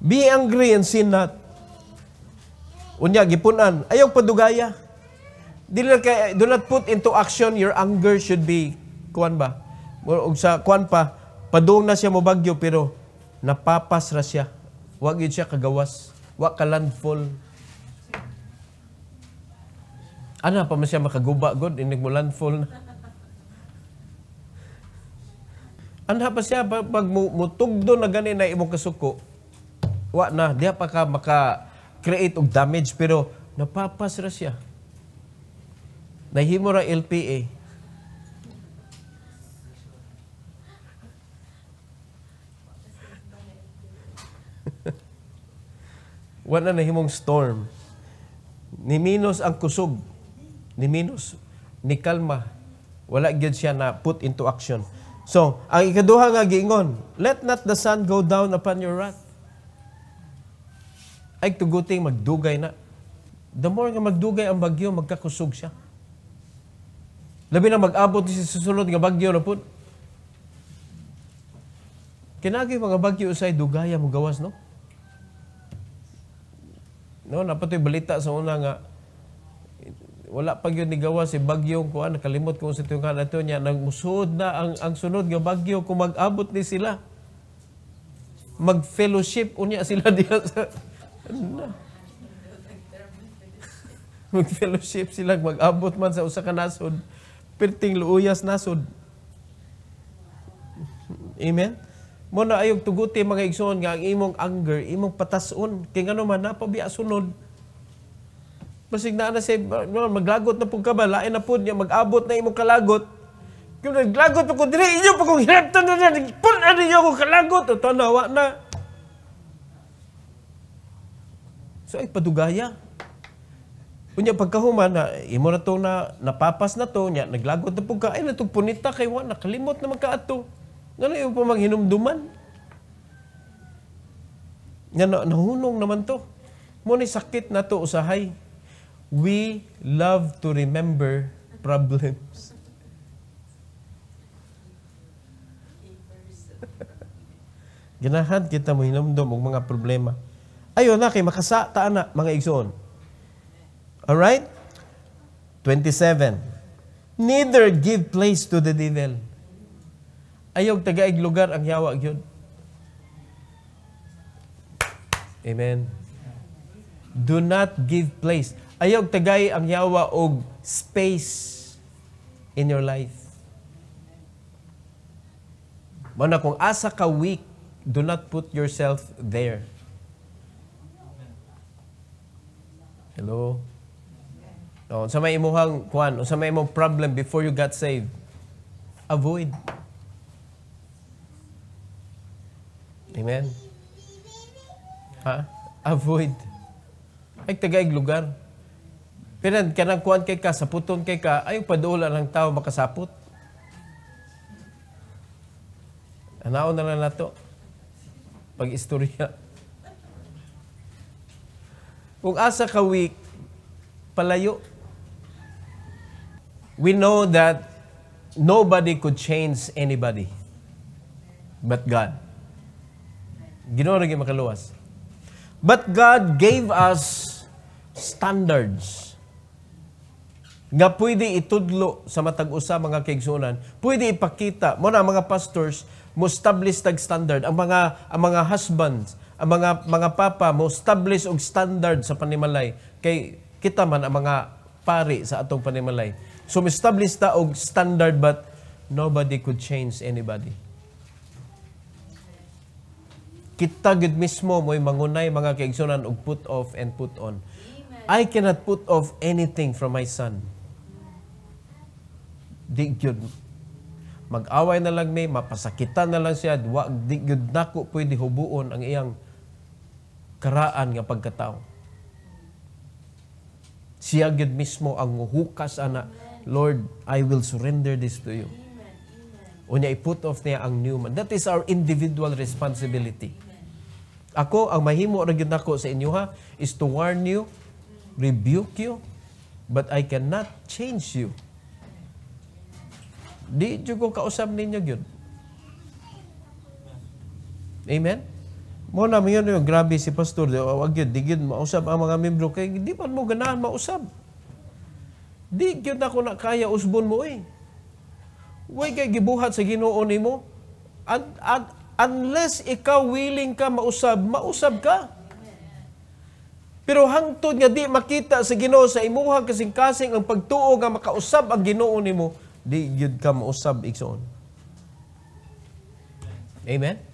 Be angry and sin not. Unya gipunan, ayaw padugaya. Dili kay do not put into action your anger should be kuan ba? Ug sa kuan pa, padung na siya mo bagyo pero napapas ra siya. Wa gid siya kagawas, wa ka landfall. Ana pa man siya makaguba god inig mo landfall na. Anha pa siya pag mutugdo na gani na imong kasuko. Wa na diha pa ka maka create og damage pero napapas ra siya. Nahimo ra LPA. [LAUGHS] Wala na himong storm. Ni Minos ang kusog. Ni Minos. Ni kalma. Wala gyud siya na put into action. So, ang ikaduha nga giingon, let not the sun go down upon your wrath ay tuguting magdugay na. The more nga magdugay ang bagyo, magkakusog siya. Labi na mag-abot sa susunod nga bagyo na po. Kinagay mga bagyo usay dugaya mo gawas, no? No, napatoy balita sa una nga wala pa yun ni gawas si bagyo ko an nakalimot ko sa tuyong ato niya nagmusod na ang ang sunod nga bagyo kung mag-abot ni sila mag-fellowship unya sila [LAUGHS] diha sa ano? Mag-fellowship sila, mag-abot man sa usa ka nasod, pirting luuyas nasod. Amen? Mo ayog tuguti mga igsoon nga ang imong anger, imong patason, kay ngano man napabiya sunod. Basig na na say maglagot na pug ka ba, lain na pud niya mag-abot na imong kalagot. Kung naglagot pa ko diri, inyo pa kong hinaptan na na, pun ano niyo akong kalagot, o tanawa na. So ay padugaya. Unya pagkahuman na imo na to na napapas na to nya naglagot na pug ka ay natug punita kay wa nakalimot na magkaato. Ngano imo pamang hinumduman? Nya na, nahunong naman to. Mo ni sakit na to usahay. We love to remember problems. [LAUGHS] Ginahan kita mo hinumdum og mga problema. Ayon na kay makasa taan na mga igsoon. All right? 27. Neither give place to the devil. Ayog tagaig lugar ang yawa gyud. Amen. Do not give place. Ayog tagay ang yawa og space in your life. Mana kung asa ka weak, do not put yourself there. Hello? No, oh, sa may imuhang kwan, o sa may imong problem before you got saved, avoid. Amen? Ha? Avoid. Ay, tagaig lugar. Pero kanang kuan kay ka, saputon kay ka, ayaw padulan ng tao makasapot. Anaon na lang nato. Pag-istorya. Ug asa ka weak, palayo. We know that nobody could change anybody but God. Ginawa rin makaluwas. But God gave us standards nga pwede itudlo sa matag-usa mga kaigsunan. Pwede ipakita mo na mga pastors mo establish tag standard ang mga ang mga husbands ang mga mga papa mo establish og standard sa panimalay kay kita man ang mga pari sa atong panimalay. So establish ta og standard but nobody could change anybody. Kita gud mismo mo'y mangunay mga kaigsunan og put off and put on. I cannot put off anything from my son. Di gyud mag-away na lang ni, mapasakitan na lang siya, wa, di gyud nako pwede hubuon ang iyang karaan nga pagkatao. Siya gid mismo ang muhukas ana, Lord, I will surrender this to you. Unya i-put off niya ang new man. That is our individual responsibility. Ako, ang mahimo ra gyud nako sa inyo ha, is to warn you, rebuke you, but I cannot change you. Di jud ko kausab ninyo gyud. Amen? Mo na mayon yung grabe si pastor di wag gyud di gyud mausab ang mga membro kay di man mo ganahan mausab. Di gyud ako na kaya usbon mo eh. Way kay gibuhat sa Ginoo nimo. At, at unless ikaw willing ka mausab, mausab ka. Pero hangtod nga di makita sa Ginoo sa imuha kasing kasing ang pagtuo nga makausab ang Ginoo nimo, di gyud ka mausab igsoon. Amen.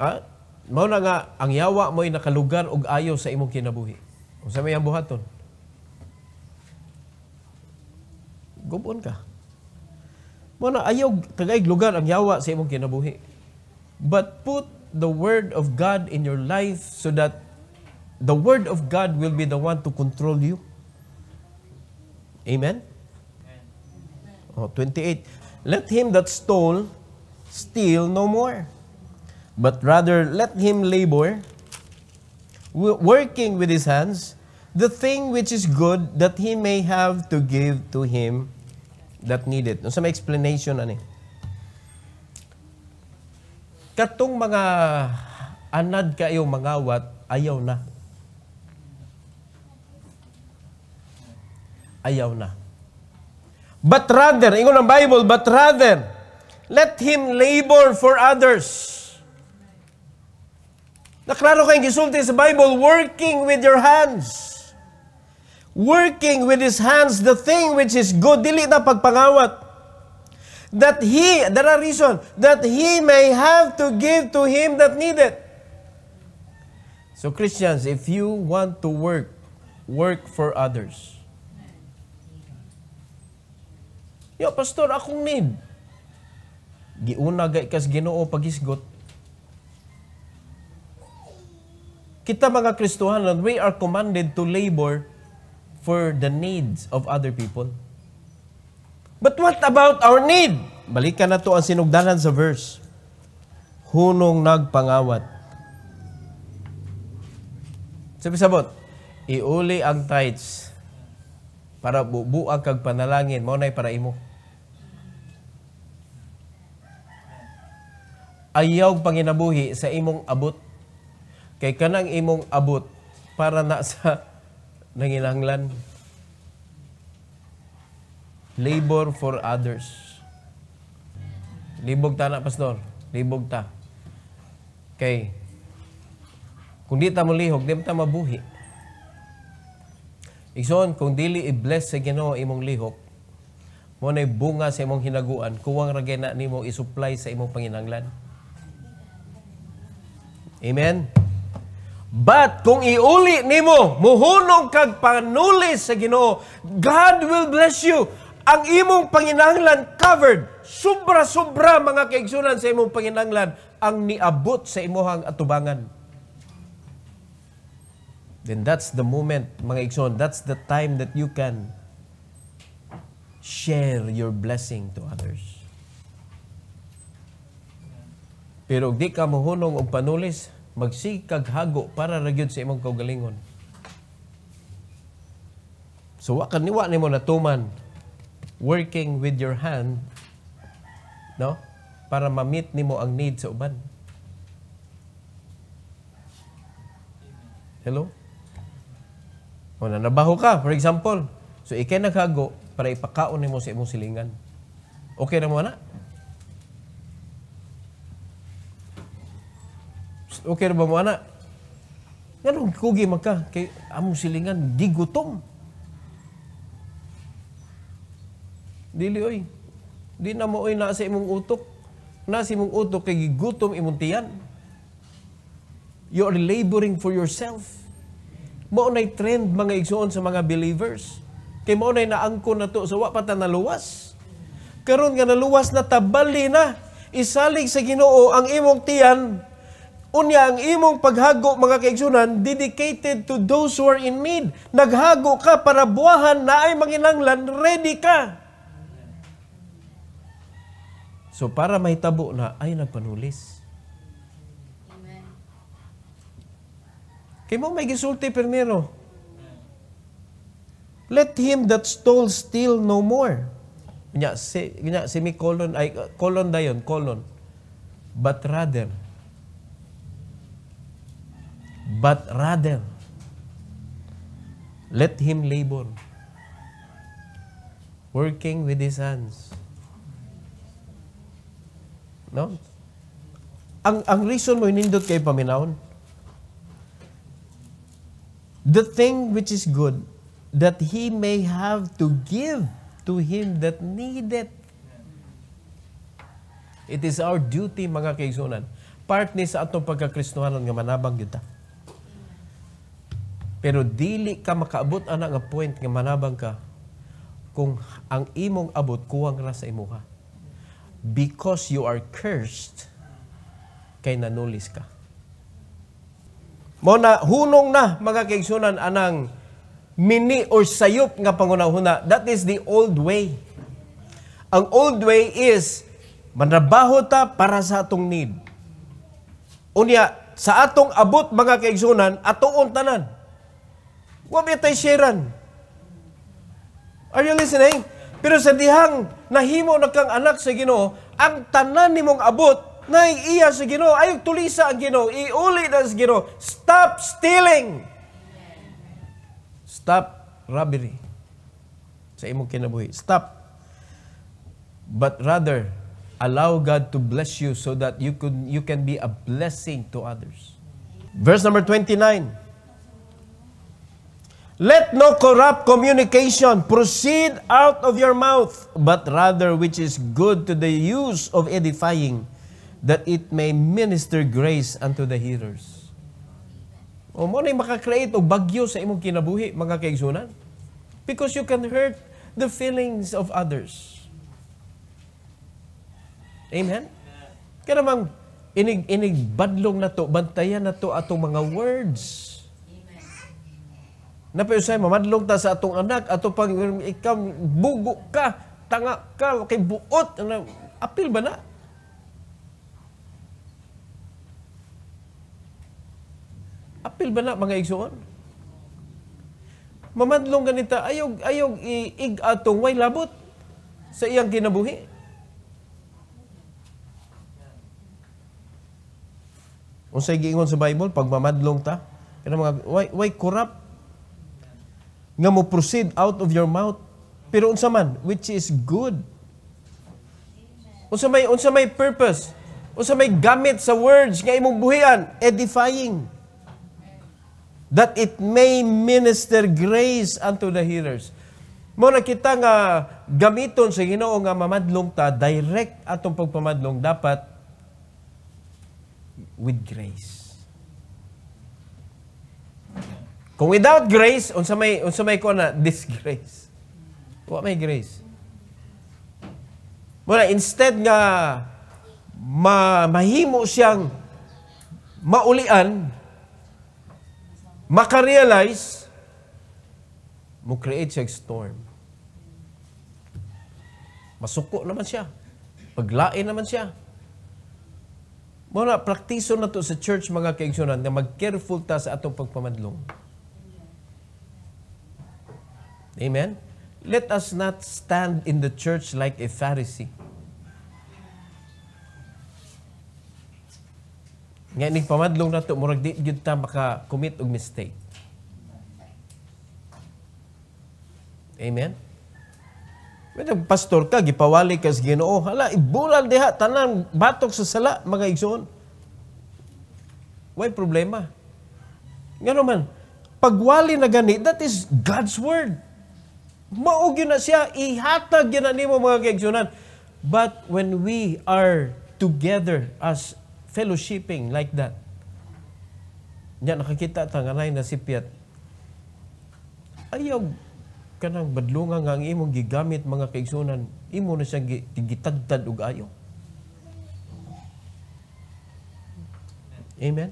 Ha? Ah, mao na nga ang yawa mo'y nakalugar og ayo sa imong kinabuhi. Unsa may ang buhaton? Gubon ka. Mao na ayaw tagaig lugar ang yawa sa imong kinabuhi. But put the word of God in your life so that the word of God will be the one to control you. Amen. Oh, 28. Let him that stole steal no more but rather let him labor, working with his hands, the thing which is good that he may have to give to him that needed. No, sa may explanation, ano eh. Katong mga anad kayo mangawat, ayaw na. Ayaw na. But rather, ingon ang Bible, but rather, let him labor for others Naklaro kayong gisulti sa Bible, working with your hands. Working with his hands the thing which is good. Dili na pagpangawat. That he, there a reason, that he may have to give to him that needed. So Christians, if you want to work, work for others. Yo, pastor, akong need. Giuna gay kas Ginoo pagisgot. kita mga Kristohanon, we are commanded to labor for the needs of other people. But what about our need? Balikan na to ang sinugdanan sa verse. Hunong nagpangawat. Sabi sabot, iuli ang tithes para bubuag kag panalangin mo nay para imo. Ayaw panginabuhi sa imong abot kay kanang imong abot para na sa nanginanglan. Labor for others. Libog ta na, Pastor. Libog ta. Kay, kung di ta mo lihog, di ta mabuhi. Igsoon, kung dili i-bless sa Ginoo imong lihok, mo na bunga sa imong hinaguan, kuwang ra na nimo i-supply sa imong panginanglan. Amen. But kung iuli nimo, muhunong kag panulis sa Ginoo, God will bless you. Ang imong panginahanglan covered. Sobra-sobra mga kaigsoonan sa imong panginahanglan ang niabot sa imuhang atubangan. Then that's the moment, mga igsoon, that's the time that you can share your blessing to others. Pero di ka mohunong og panulis, magsikag hago para ra gyud sa imong kaugalingon. So wa kaniwa nimo natuman working with your hand no para ma-meet nimo ang need sa uban. Hello? O nabaho ka, for example. So, ikay naghago para ipakaon nimo sa imong silingan. Okay na mo na? okay ra ba mo ana? Ganun, kugi magka. Kay among silingan, di gutom. Dili oy. Di na mo oy na sa imong utok. Na sa imong utok kay gigutom imong tiyan. You are laboring for yourself. Mao nay trend mga igsoon sa mga believers. Kay mao nay naangkon na to sa so, wa pa ta naluwas. Karon nga naluwas na tabali na isalig sa Ginoo ang imong tiyan Unya ang imong paghago mga kaigsoonan dedicated to those who are in need. Naghago ka para buwahan na ay manginanglan, ready ka. So para may tabo na ay nagpanulis. Amen. mo may gisulti primero. Let him that stole steal no more. Nya si nya semicolon ay colon dayon, colon. But rather But rather, let him labor, working with his hands. No? Ang, ang reason mo inindot kay paminaon, the thing which is good, that he may have to give to him that needeth. It is our duty, mga kaigsunan. Part ni sa atong pagkakristuhanan nga manabang yun ta. Pero dili ka makaabot ana nga point nga manabang ka kung ang imong abot kuwang ra sa imuha. Because you are cursed kay nanulis ka. Mo na hunong na mga kaigsunan anang mini or sayop nga pangunahuna. That is the old way. Ang old way is manrabaho ta para sa atong need. Unya sa atong abot mga kaigsunan atuon tanan Wa may tay sharean. Are you listening? Pero sa dihang nahimo na kang anak sa Ginoo, ang tanan nimong abot na iya sa Ginoo, ayo tulisa ang Ginoo, iuli na sa Ginoo. Stop stealing. Stop robbery sa imong kinabuhi. Stop. But rather, allow God to bless you so that you could you can be a blessing to others. Verse number 29. Let no corrupt communication proceed out of your mouth, but rather which is good to the use of edifying, that it may minister grace unto the hearers. O mo na makakreate og bagyo sa imong kinabuhi, mga kaigsunan. Because you can hurt the feelings of others. Amen? Kaya namang inig-inig badlong na to, bantayan na to atong mga words. Napayusay, mamadlong ta sa atong anak, ato pag ikaw, bugo ka, tanga ka, kay buot, ano, apil ba na? Apil ba na mga igsoon? Mamadlong ganita, ayog, ayog, iig atong way labot sa iyang kinabuhi. Unsay giingon sa Bible, pag mamadlong ta, kaya mga, way, way corrupt nga mo proceed out of your mouth pero unsa man which is good unsa may unsa may purpose unsa may gamit sa words nga imong buhian edifying that it may minister grace unto the hearers mo nakita nga gamiton sa Ginoo nga mamadlong ta direct atong pagpamadlong dapat with grace Kung without grace, unsa may unsa may ko na disgrace. Wa may grace. Muna, instead nga ma mahimo siyang maulian, makarealize, mo create siya storm. Masuko naman siya. Paglain naman siya. Muna, praktiso na to sa church mga kaigsunan na mag-careful ta sa atong pagpamadlong Amen? Let us not stand in the church like a Pharisee. Nga ni pamadlong nato murag di gyud ta maka commit og mistake. Amen. Medang pastor ka gipawali ka sa Ginoo, hala ibulal diha tanan batok sa sala mga igsoon. Way problema. Ngano man pagwali na gani that is God's word. Maog yun na siya, ihatag yun na nimo mga kaigsoonan. But when we are together as fellowshipping like that, niya nakakita tanganay na si Piat, ayaw kanang badlungan nga ang imong gigamit mga kaigsoonan, imo na siyang gitagtad og ayo. Amen?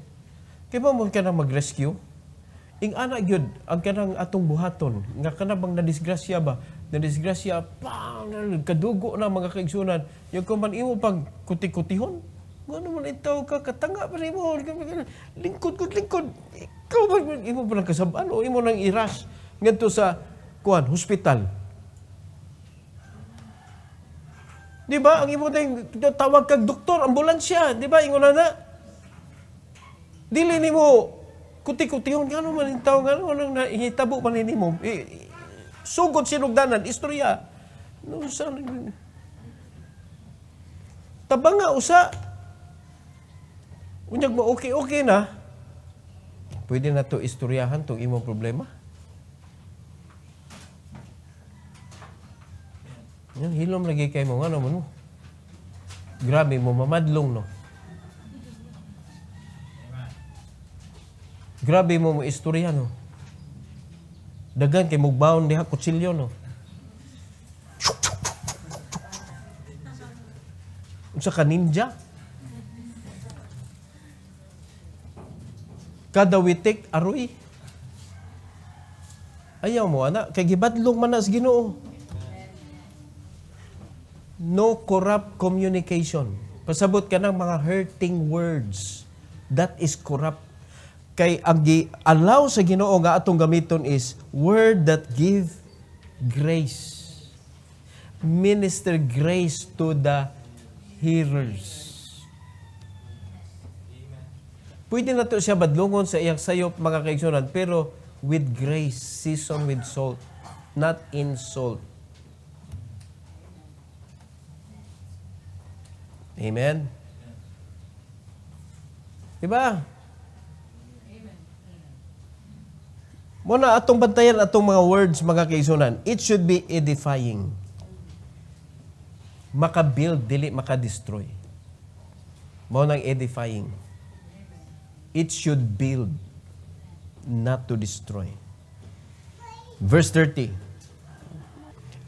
Kaya mo ka na mag-rescue? ing ana gyud ang kanang atong buhaton nga kana bang disgrasya ba disgrasya pang kadugo na mga kaigsunan yung kung man imo pag kuti-kutihon ngano man itaw ka katanga pa mo lingkod kod lingkod ikaw ba imo pa lang kasaban o imo nang iras ngadto sa kuan hospital Di ba? Ang imo tayong tawag kag doktor, ambulansya, di ba? Ingon na na. Dili mo kuti-kutihon, nga naman yung tao, nga naman ang hitabo pa ni mo. Eh, sugod sinugdanan, istorya. No, saan? Taba nga, usa. Unyag mo, okay-okay na. Pwede na to istoryahan itong imong problema. Yan, hilom lagi kay mo, nga naman mo. Grabe mo, mamadlong, no? Grabe mo mo istorya no. Dagan kay mugbaon diha kutsilyo no. Unsa ka ninja? Kada witik aroy. Ayaw mo ana kay gibadlong man as Ginoo. No corrupt communication. Pasabot ka ng mga hurting words. That is corrupt Kay ang allow sa Ginoo nga atong gamiton is word that give grace. Minister grace to the hearers. Pwede na to siya badlungon sa iyang sayop mga kaigsunan pero with grace, season with salt, not in salt. Amen? Diba? Muna, atong bantayan atong mga words mga kaisunan. It should be edifying. Maka-build dili maka-destroy. Mao nang edifying. It should build not to destroy. Verse 30.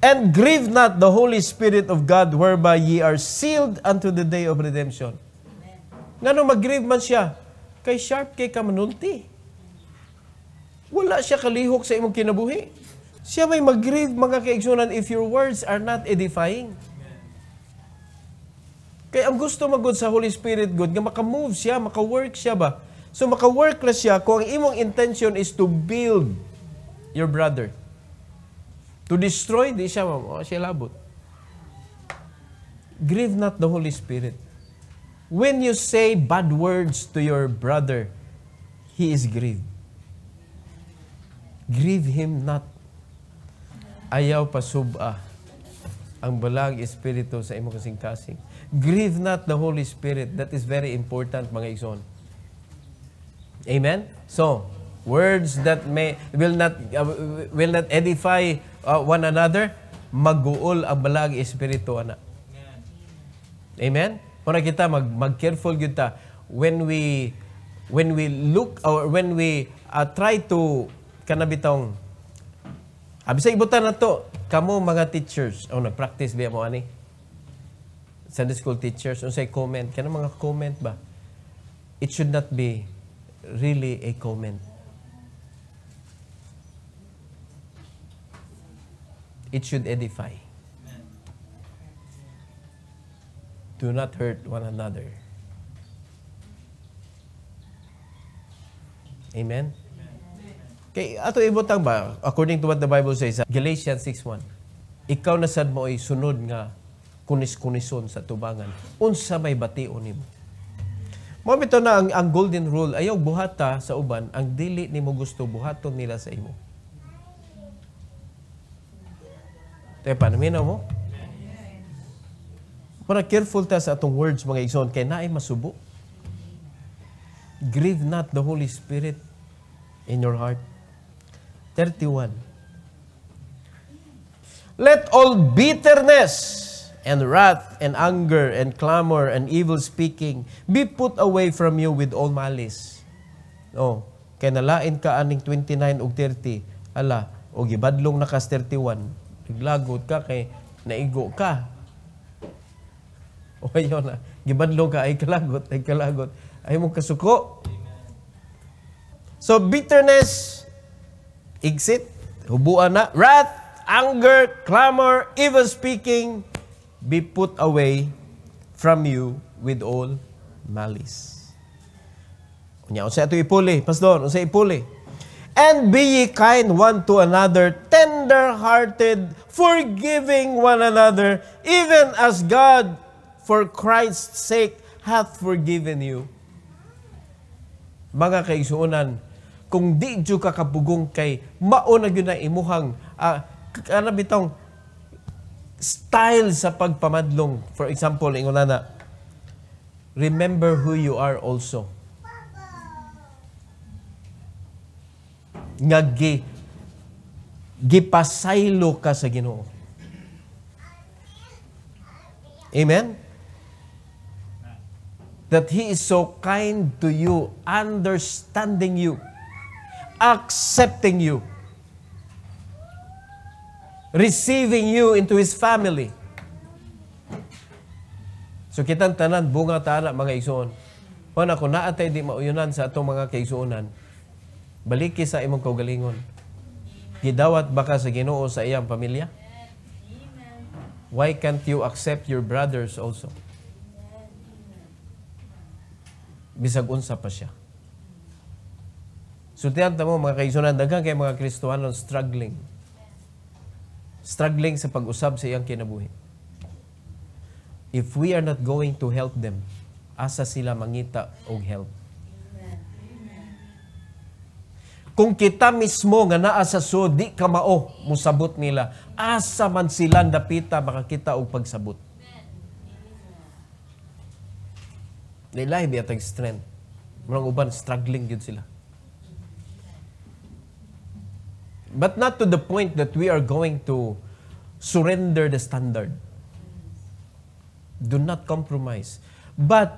And grieve not the Holy Spirit of God whereby ye are sealed unto the day of redemption. Nga nung mag-grieve man siya, kay sharp kay kamanunti. Wala siya kalihok sa imong kinabuhi. Siya may mag-grieve mga kaigsunan if your words are not edifying. Kaya ang gusto magod sa Holy Spirit good, nga makamove siya, makawork siya ba? So makawork na siya kung ang imong intention is to build your brother. To destroy, di siya, ma'am. O, oh, siya labot. Grieve not the Holy Spirit. When you say bad words to your brother, he is grieved. Grieve him not. Ayaw pasuba ang balag espiritu sa imo kasing-kasing. Grieve not the Holy Spirit. That is very important, mga igsoon. Amen? So, words that may will not uh, will not edify uh, one another maguol ang balag espiritu ana. Amen. Para kita mag mag careful gyud ta when we when we look or when we uh, try to kanabitong abi sa ibutan nato kamo mga teachers oh nagpractice biya mo ani Sunday school teachers unsay comment kanang mga comment ba it should not be really a comment it should edify do not hurt one another amen Kay ato ibutang ba according to what the Bible says sa ah, Galatians 6:1. Ikaw na sad mo ay sunod nga kunis-kunison sa tubangan. Unsa may bation nimo? Mo bito na ang, ang golden rule ayaw buhata sa uban ang dili nimo gusto buhaton nila sa imo. Tay panaminaw mo? Para careful ta sa atong words mga igsoon kay naay masubo. Grieve not the Holy Spirit in your heart. 31. Let all bitterness and wrath and anger and clamor and evil speaking be put away from you with all malice. No. Oh, Kaya nalain ka aning 29 og 30. Ala, og gibadlong na kas 31. Naglagot ka kay naigo ka. [LAUGHS] O yun na. Gibadlong ka ay kalagot, ay kalagot. Ay mong kasuko. So bitterness, Exit, hubuan na. Wrath, anger, clamor, evil speaking, be put away from you with all malice. Unya, unsa ito ipuli, pastor, unsa ipuli. And be ye kind one to another, tender-hearted, forgiving one another, even as God, for Christ's sake, hath forgiven you. Mga kaigsuunan, kung di jud ka kabugong kay mao na gyud na imuhang uh, ana bitong style sa pagpamadlong. For example, ingon na remember who you are also. Nga gi, gipasaylo ka sa Ginoo. Amen? That He is so kind to you, understanding you accepting you, receiving you into His family. So kitang tanan, bunga tana mga igsoon. Kung ako naatay di mauyunan sa atong mga kaigsuonan, baliki sa imong kaugalingon. Gidawat baka sa ginoo sa iyang pamilya? Why can't you accept your brothers also? Bisag unsa pa siya. So so, mo mga kaigsunan daghang kay mga Kristohanon struggling. Struggling sa pag-usab sa iyang kinabuhi. If we are not going to help them, asa sila mangita og help. Kung kita mismo nga naa sa sud di ka mao musabot nila, asa man sila dapita makakita og pagsabot. Nilay biya strength. Murang uban struggling gyud sila. But not to the point that we are going to surrender the standard. Do not compromise. But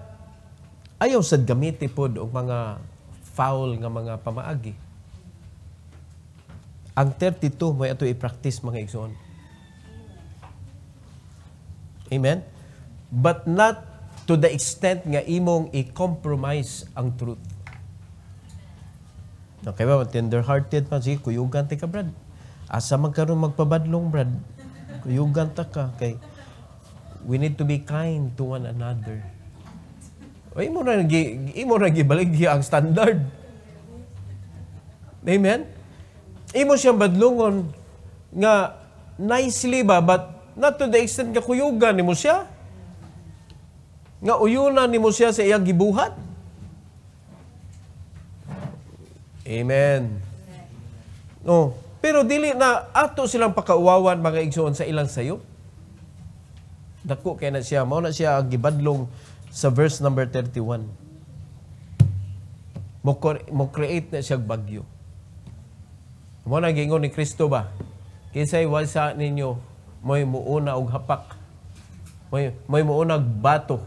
ayaw sad gamiti pod og mga foul nga mga pamaagi. Ang 32 may ato i-practice mga igsoon. Amen? But not to the extent nga imong i-compromise ang truth. No, kaya ba, tender-hearted pa. sige, kuyugan ka, Brad. Asa man magpabadlong, Brad. Kuyugan ta ka. Kay, we need to be kind to one another. Ay, mo na, imo na gi ang standard. Amen? Imo siyang badlungon nga nicely ba, but not to the extent nga kuyugan nimo siya. Nga uyunan nimo siya sa iyang gibuhat. Amen. No. Pero dili na ato silang pakauwawan mga igsoon sa ilang sayo. Dako kay na siya mao na siya ang gibadlong sa verse number 31. Mo mo create na siya bagyo. Mo na gingon ni Kristo ba? Kisay wasa ninyo moy muuna og hapak. Moy moy muuna og bato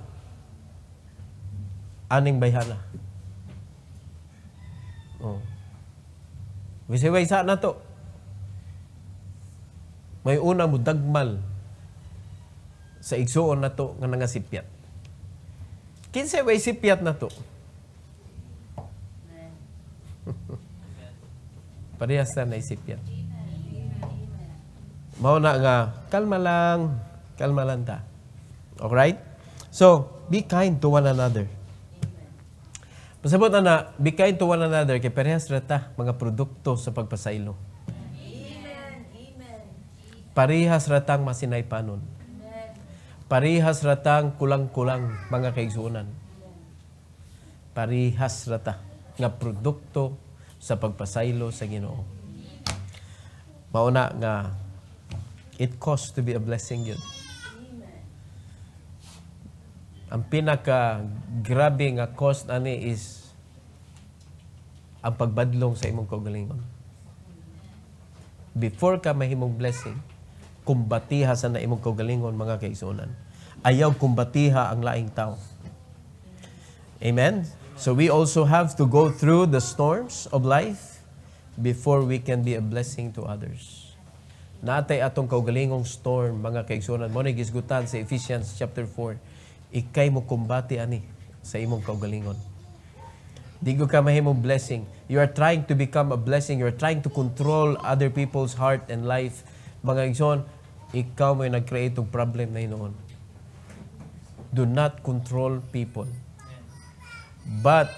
aning bayhana. Oh. Wisiway sa na to. May una mo dagmal sa igsuon na to nga nangasipyat. Kinsa way sipyat na to? [LAUGHS] Parehas na naisipyat. Mao na nga, kalma lang, kalma lang ta. Alright? So, be kind to one another. Pasabot na na, be to one another, kay parehas rata mga produkto sa pagpasailo. Amen. Amen. Parehas ratang masinay panon. Amen. Parehas ratang kulang-kulang mga kaigsuunan. Parehas rata nga produkto sa pagpasaylo sa Ginoo. Mauna nga, it costs to be a blessing yun ang pinaka grabe nga cost ani is ang pagbadlong sa imong kaugalingon. Before ka mahimong blessing, kumbatiha sa na imong kaugalingon mga kaigsuonan. Ayaw kumbatiha ang laing tao. Amen. So we also have to go through the storms of life before we can be a blessing to others. Natay atong kaugalingong storm mga kaigsuonan mo ni gisgutan sa Ephesians chapter 4 ikay mo kumbati ani sa imong kaugalingon. Di ko ka mahimong blessing. You are trying to become a blessing. You are trying to control other people's heart and life. Mga igsoon, ikaw may nag-create og problem na noon. Do not control people. But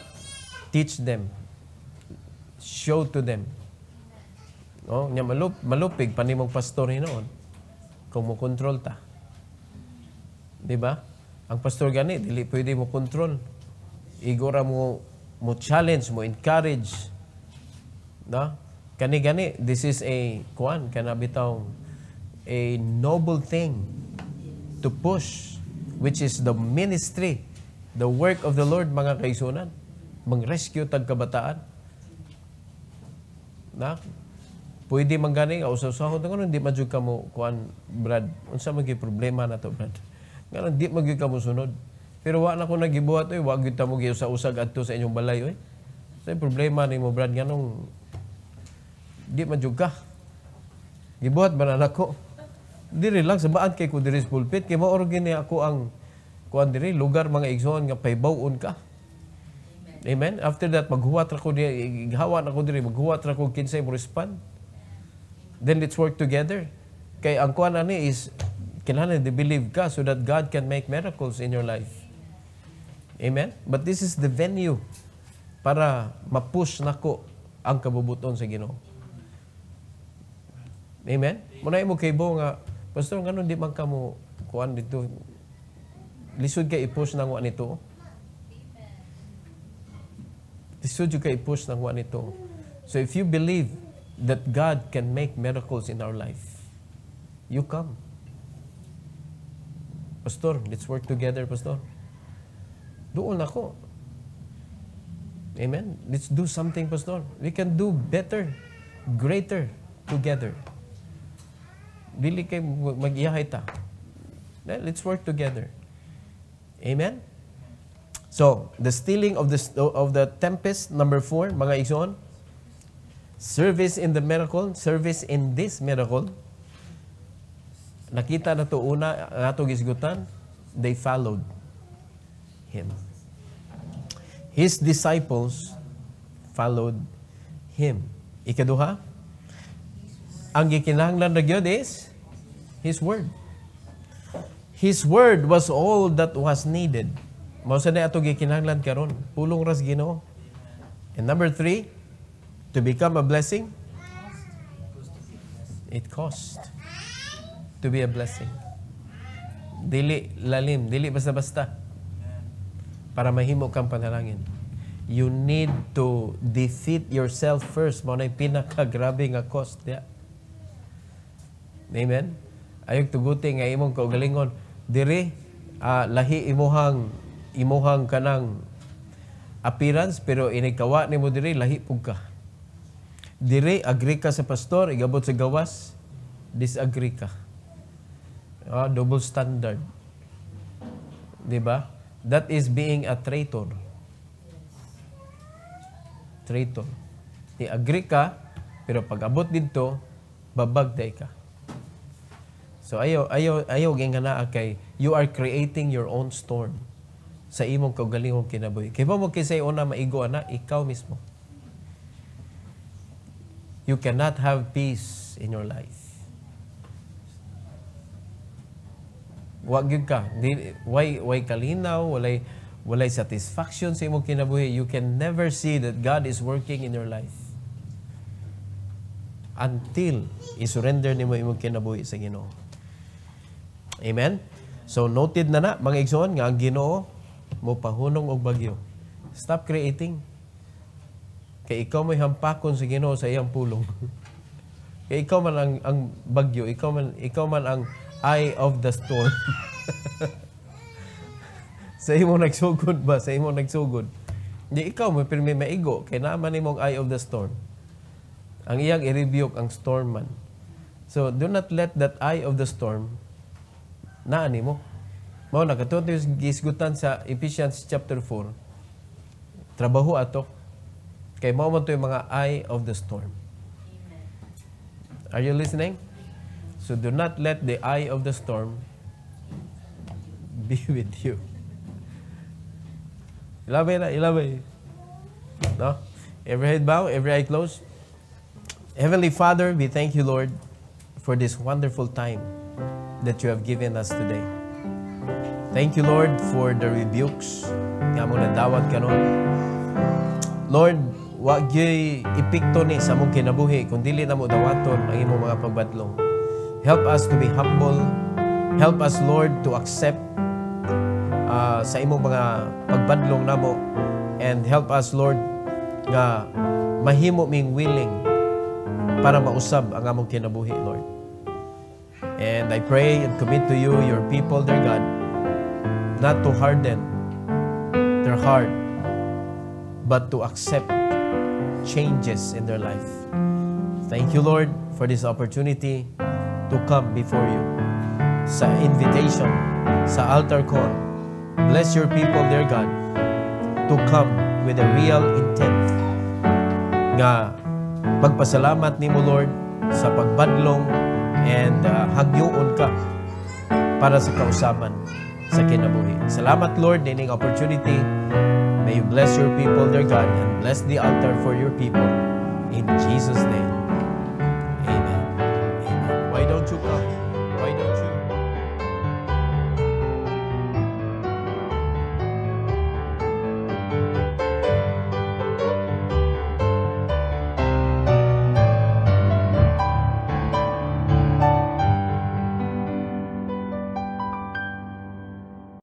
teach them. Show to them. No, oh, nya malup, malupig pa nimong pastor hinoon kung mo control ta. Di ba? Ang pastor gani, dili pwede mo control. Igora mo mo challenge, mo encourage. Na? Kani gani, this is a kuan kanabitaw, a noble thing to push which is the ministry, the work of the Lord mga kaisunan. Mang-rescue tag kabataan. Na? Pwede man gani, usaw-usahon ko hindi man ka mo kuan Brad. Unsa man problema nato Brad? Nga di magyud ka sunod Pero wa na ko nagibuhat oy, wa gyud ta mo giyo sa usag adto sa inyong balay oy. Sa problema ni mo Brad nganong di man jud ka. Gibuhat ba na nako? Diri lang sa baan kay ko diri sa pulpit kay mao ni ako ang kuan diri lugar mga igsoon nga paybawon ka. Amen. After that, maghuwat ra ko di, ighawa na ko diri, maghuwat ra ko kinsay mo respond. Then let's work together. Kay ang kuan ani is kailangan believe ka so that God can make miracles in your life. Amen? But this is the venue para mapush nako ang kabubuton sa Ginoo. Amen? Muna mo kay Bo nga, Pastor, ganun di man ka mo kuan dito. Lisod ka i-push ng ito. nito. Lisod ka i-push ng wani nito. So if you believe that God can make miracles in our life, you come. Pastor, let's work together, Pastor. Doon ako. Amen? Let's do something, Pastor. We can do better, greater, together. Dili kay magiyahay ta. Let's work together. Amen? So, the stealing of the, of the tempest, number four, mga igsoon. Service in the miracle, service in this miracle. nakita na to una ato gisgutan they followed him his disciples followed him ikaduha ang gikinahanglan ra gyud is his word his word was all that was needed mao sa ato gikinahanglan karon pulong ras Ginoo and number three to become a blessing it cost to be a blessing. Dili lalim, dili basta-basta. Para mahimo kang panalangin. You need to defeat yourself first. Mao nay pinakagrabe nga cost diya. Amen. Ayog tuguti nga imong kaugalingon diri uh, lahi imuhang imuhang kanang appearance pero inikawa nimo diri lahi pug ka. Diri agree ka sa pastor, igabot sa gawas, disagree ka. Oh, double standard. Di ba? That is being a traitor. Traitor. I-agree ka, pero pag abot dito, babagday ka. So ayo ayo ayo gyud na kay you are creating your own storm sa imong kaugalingong kinabuhi. Kay mo kisay una maigo ana ikaw mismo. You cannot have peace in your life. wa gyud ka Di, why why kalinaw walay walay satisfaction sa imong kinabuhi you can never see that God is working in your life until isurrender nimo imong kinabuhi sa Ginoo amen so noted na na mga igsoon nga ang Ginoo mo pahunong og bagyo stop creating kay ikaw may hampakon sa Ginoo sa iyang pulong [LAUGHS] kay ikaw man ang, ang bagyo ikaw man ikaw man ang eye of the storm. [LAUGHS] sa imo nagsugod ba? Sa imo nagsugod. Di ikaw mo pirmi maigo kay naman imong eye of the storm. Ang iyang i-rebuke ang storm man. So do not let that eye of the storm na mo. Mao na gisgutan sa Ephesians chapter 4. Trabaho ato kay mao man to yung mga eye of the storm. Amen. Are you listening? So do not let the eye of the storm be [LAUGHS] with you. Ilabay na, ilabay. No? Every head bow, every eye closed. Heavenly Father, we thank you, Lord, for this wonderful time that you have given us today. Thank you, Lord, for the rebukes nga mo nadawat karon. Lord, wa gyud ipikto ni sa mong kinabuhi kun dili na mo dawaton ang imong mga pagbatlong. Help us to be humble. Help us, Lord, to accept uh, sa imong mga pagbadlong namo. And help us, Lord, nga mahimo ming willing para mausab ang among kinabuhi, Lord. And I pray and commit to you, your people, dear God, not to harden their heart, but to accept changes in their life. Thank you, Lord, for this opportunity to come before you. Sa invitation, sa altar call, bless your people, dear God, to come with a real intent nga magpasalamat ni mo, Lord, sa pagbadlong and uh, hagyoon ka para sa kausaman sa kinabuhi. Salamat, Lord, dining opportunity. May you bless your people, dear God, and bless the altar for your people. In Jesus' name.